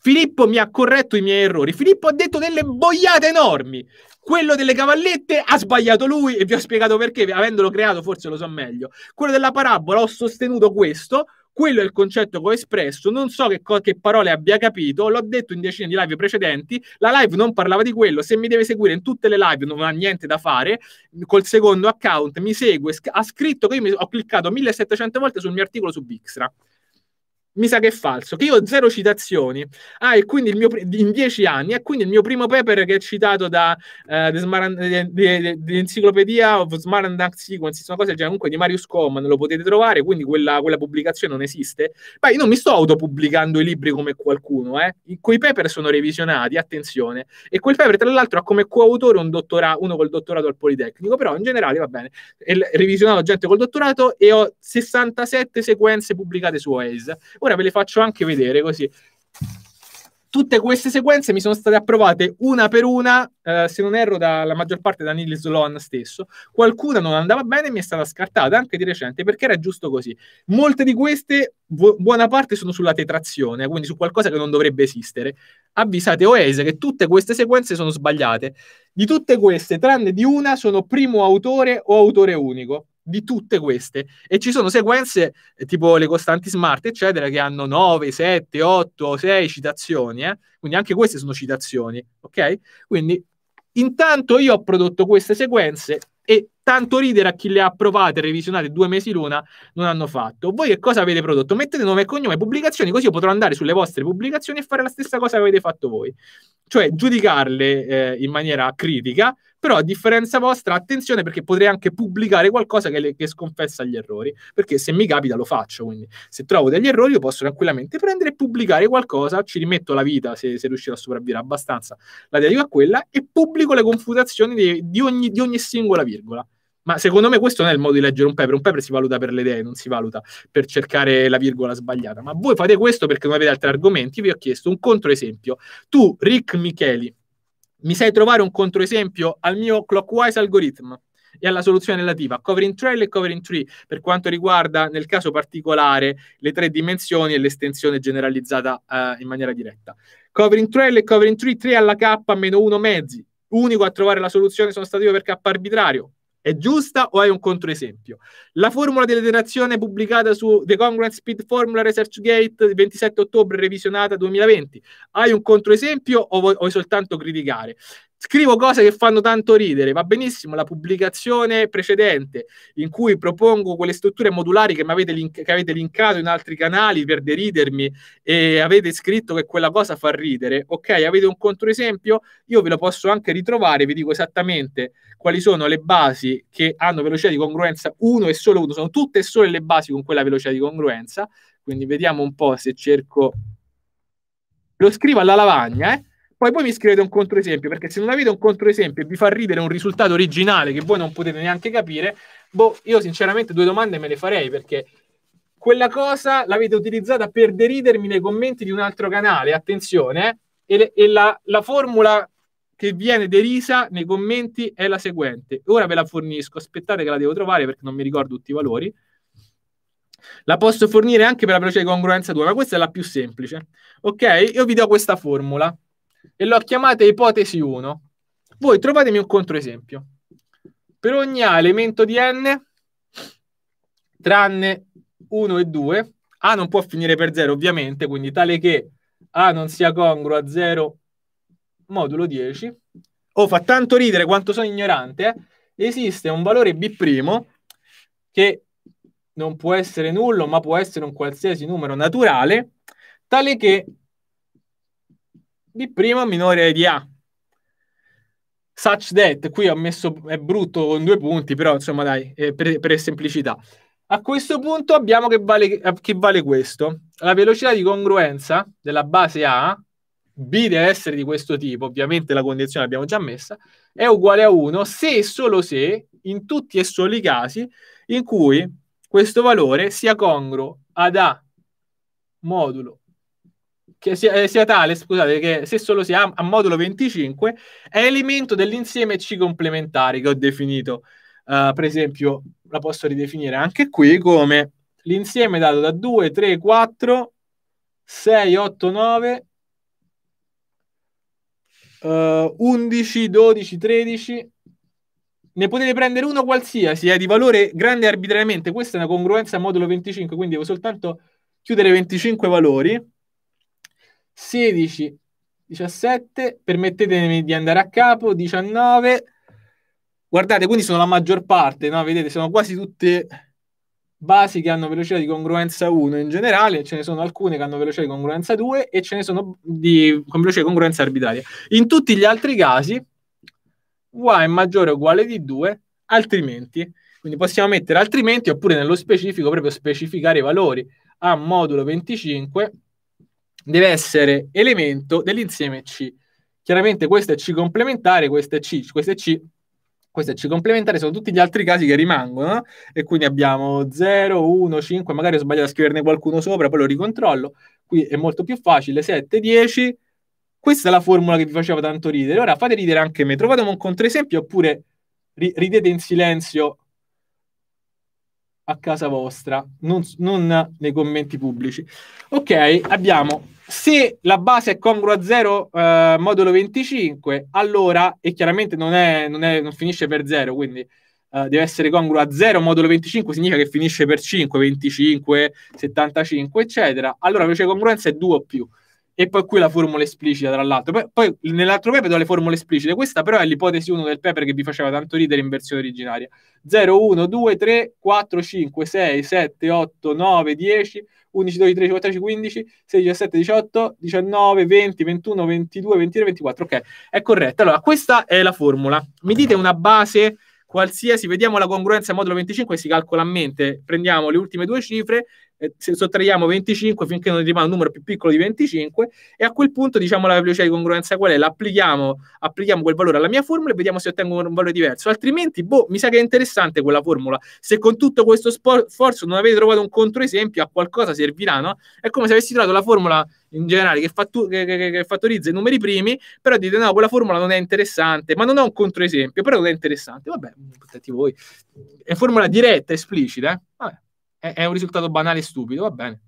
Filippo mi ha corretto i miei errori. Filippo ha detto delle boiate enormi. Quello delle cavallette ha sbagliato lui e vi ho spiegato perché, avendolo creato forse lo so meglio. Quello della parabola ho sostenuto questo, quello è il concetto che ho espresso, non so che, co- che, parole abbia capito, l'ho detto in decine di live precedenti, la live non parlava di quello, se mi deve seguire in tutte le live non ha niente da fare, col secondo account mi segue, ha scritto che io mi- ho cliccato 1700 volte sul mio articolo su Bixra mi sa che è falso, che io ho zero citazioni. Ah, e quindi mio, in dieci anni, e quindi il mio primo paper che è citato da uh, eh, dell'Encyclopedia of Smart and Dark Sequences, una cosa del genere, comunque di Marius Coman, lo potete trovare, quindi quella, quella pubblicazione non esiste. Ma io non mi sto autopubblicando i libri come qualcuno, eh. Quei paper sono revisionati, attenzione. E quel paper, tra l'altro, ha come coautore un dottora, uno col dottorato al Politecnico, però in generale va bene. è Revisionato gente col dottorato e ho 67 sequenze pubblicate su OASE Ora ve le faccio anche vedere così. Tutte queste sequenze mi sono state approvate una per una, eh, se non erro dalla maggior parte da Neil Sloan stesso. Qualcuna non andava bene e mi è stata scartata anche di recente perché era giusto così. Molte di queste, bu- buona parte, sono sulla tetrazione, quindi su qualcosa che non dovrebbe esistere. Avvisate OESE che tutte queste sequenze sono sbagliate. Di tutte queste, tranne di una, sono primo autore o autore unico di tutte queste e ci sono sequenze eh, tipo le costanti smart eccetera che hanno 9, 7, 8, 6 citazioni eh? quindi anche queste sono citazioni ok? quindi intanto io ho prodotto queste sequenze e tanto ridere a chi le ha approvate e revisionate due mesi l'una non hanno fatto. Voi che cosa avete prodotto? Mettete nome e cognome, pubblicazioni, così io potrò andare sulle vostre pubblicazioni e fare la stessa cosa che avete fatto voi. Cioè giudicarle eh, in maniera critica, però a differenza vostra, attenzione perché potrei anche pubblicare qualcosa che, le, che, sconfessa gli errori, perché se mi capita lo faccio, quindi se trovo degli errori io posso tranquillamente prendere e pubblicare qualcosa, ci rimetto la vita se, se riuscirò a sopravvivere abbastanza, la dedico a quella e pubblico le confutazioni di, di, ogni, di ogni singola virgola ma secondo me questo non è il modo di leggere un paper. Un paper si valuta per le idee, non si valuta per cercare la virgola sbagliata. Ma voi fate questo perché non avete altri argomenti. Vi ho chiesto un controesempio. Tu, Rick Micheli, mi sai trovare un controesempio al mio clockwise algoritmo e alla soluzione relativa covering trail e covering tree per quanto riguarda nel caso particolare le tre dimensioni e l'estensione generalizzata eh, in maniera diretta. Covering trail e covering tree 3 alla k meno 1 mezzi. Unico a trovare la soluzione sono stato io per k arbitrario è giusta o hai un controesempio? La formula dell'etenazione pubblicata su The Congress Speed Formula Research Gate il 27 ottobre revisionata 2020. Hai un controesempio o vuoi soltanto criticare? Scrivo cose che fanno tanto ridere, va benissimo la pubblicazione precedente in cui propongo quelle strutture modulari che, avete, link- che avete linkato in altri canali per deridermi e avete scritto che quella cosa fa ridere. Ok, avete un controesempio? Io ve lo posso anche ritrovare, vi dico esattamente quali sono le basi che hanno velocità di congruenza 1 e solo 1, sono tutte e sole le basi con quella velocità di congruenza, quindi vediamo un po' se cerco... Lo scrivo alla lavagna, eh? Poi voi mi scrivete un controesempio, perché se non avete un controesempio e vi fa ridere un risultato originale che voi non potete neanche capire, boh, io sinceramente due domande me le farei, perché quella cosa l'avete utilizzata per deridermi nei commenti di un altro canale, attenzione, eh? e, e la, la formula che viene derisa nei commenti è la seguente. Ora ve la fornisco, aspettate che la devo trovare perché non mi ricordo tutti i valori. La posso fornire anche per la di congruenza 2, ma questa è la più semplice. Ok? Io vi do questa formula e l'ho chiamata ipotesi 1. Voi trovatemi un controesempio. Per ogni A elemento di n, tranne 1 e 2, A non può finire per 0 ovviamente, quindi tale che A non sia congruo a 0 modulo 10. Oh, fa tanto ridere quanto sono ignorante, eh? esiste un valore B' che non può essere nullo, ma può essere un qualsiasi numero naturale, tale che di prima minore di A. Such that, qui ho messo, è brutto con due punti, però insomma dai, eh, per, per, semplicità. A questo punto abbiamo che vale, che vale questo. La velocità di congruenza della base A, B deve essere di questo tipo, ovviamente la condizione l'abbiamo già messa, è uguale a 1 se e solo se, in tutti e soli i casi, in cui questo valore sia congruo ad A modulo che sia, eh, sia, tale, scusate, che se solo sia a modulo 25 è elemento dell'insieme C complementari che ho definito. Uh, per esempio, la posso ridefinire anche qui come l'insieme dato da 2, 3, 4, 6, 8, 9, uh, 11, 12, 13. Ne potete prendere uno qualsiasi, è di valore grande arbitrariamente. Questa è una congruenza a modulo 25, quindi devo soltanto chiudere 25 valori 16, 17, permettetemi di andare a capo, 19. Guardate, quindi sono la maggior parte, no? Vedete, sono quasi tutte basi che hanno velocità di congruenza 1 in generale, ce ne sono alcune che hanno velocità di congruenza 2 e ce ne sono di, con velocità di congruenza arbitraria. In tutti gli altri casi, y è maggiore o uguale di 2, altrimenti, quindi possiamo mettere altrimenti oppure nello specifico proprio specificare i valori a modulo 25 deve essere elemento dell'insieme C. Chiaramente questo è C complementare, questo è C, questo è C, questo è C complementare, sono tutti gli altri casi che rimangono, e quindi abbiamo 0, 1, 5, magari ho sbagliato a scriverne qualcuno sopra, poi lo ricontrollo, qui è molto più facile, 7, 10, questa è la formula che vi faceva tanto ridere, ora fate ridere anche me, trovatemi un controesempio oppure ridete in silenzio a casa vostra, non, non nei commenti pubblici. Ok, abbiamo se la base è congrua a 0 eh, modulo 25, allora, e chiaramente non, è, non, è, non finisce per 0, quindi eh, deve essere congrua a 0 modulo 25, significa che finisce per 5, 25, 75, eccetera. Allora, invece congruenza è 2 o più e poi qui la formula esplicita, tra l'altro. Poi, poi nell'altro paper do le formule esplicite, questa però è l'ipotesi 1 del paper che vi faceva tanto ridere in versione originaria. 0, 1, 2, 3, 4, 5, 6, 7, 8, 9, 10, 11, 12, 13, 14, 15, 16, 17, 18, 19, 20, 21, 22, 23, 24. Ok, è corretta. Allora, questa è la formula. Mi dite una base qualsiasi, vediamo la congruenza modulo 25 si calcola a mente, prendiamo le ultime due cifre sottraiamo 25 finché non rimane un numero più piccolo di 25 e a quel punto diciamo la velocità di congruenza qual è, l'applichiamo, applichiamo quel valore alla mia formula e vediamo se ottengo un valore diverso, altrimenti boh, mi sa che è interessante quella formula, se con tutto questo sforzo non avete trovato un controesempio a qualcosa servirà, no? È come se avessi trovato la formula in generale che, fattu- che, che, che, fattorizza i numeri primi, però dite no, quella formula non è interessante, ma non ho un controesempio, però non è interessante. Vabbè, voi. È formula diretta, esplicita. Eh? Vabbè è, un risultato banale e stupido, va bene.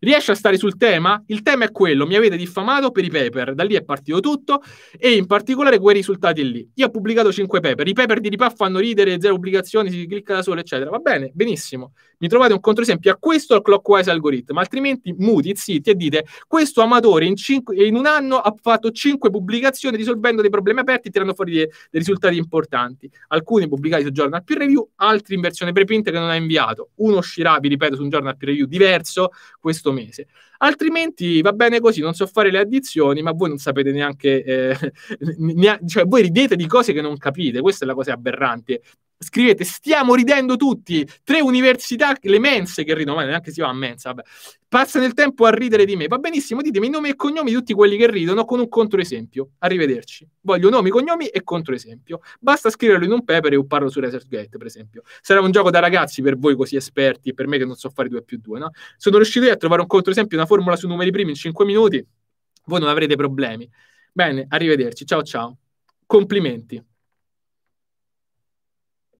Riesce a stare sul tema? Il tema è quello, mi avete diffamato per i paper, da lì è partito tutto e in particolare quei risultati lì. Io ho pubblicato 5 paper, i paper di Ripa fanno ridere, zero pubblicazioni, si clicca da solo, eccetera. Va bene, benissimo. Mi trovate un controesempio a questo al clockwise algoritmo, altrimenti muti, zitti e dite questo amatore in, cinque, in un anno ha fatto 5 pubblicazioni risolvendo dei problemi aperti e tirando fuori dei, dei, risultati importanti. Alcuni pubblicati su Journal Peer Review, altri in versione preprint che non ha inviato. Uno uscirà, vi ripeto, su un Journal Peer Review diverso, questo questo mese. Altrimenti va bene così, non so fare le addizioni, ma voi non sapete neanche, eh, ne, cioè voi ridete di cose che non capite, questa è la cosa aberrante scrivete stiamo ridendo tutti tre università le mense che ridono ma neanche si va a mensa vabbè. passano il tempo a ridere di me va benissimo ditemi nomi e cognomi di tutti quelli che ridono con un controesempio arrivederci voglio nomi cognomi e controesempio basta scriverlo in un paper e io parlo su ResearchGate per esempio sarà un gioco da ragazzi per voi così esperti e per me che non so fare 2 più 2 no? sono riuscito io a trovare un controesempio una formula su numeri primi in 5 minuti voi non avrete problemi bene arrivederci ciao ciao complimenti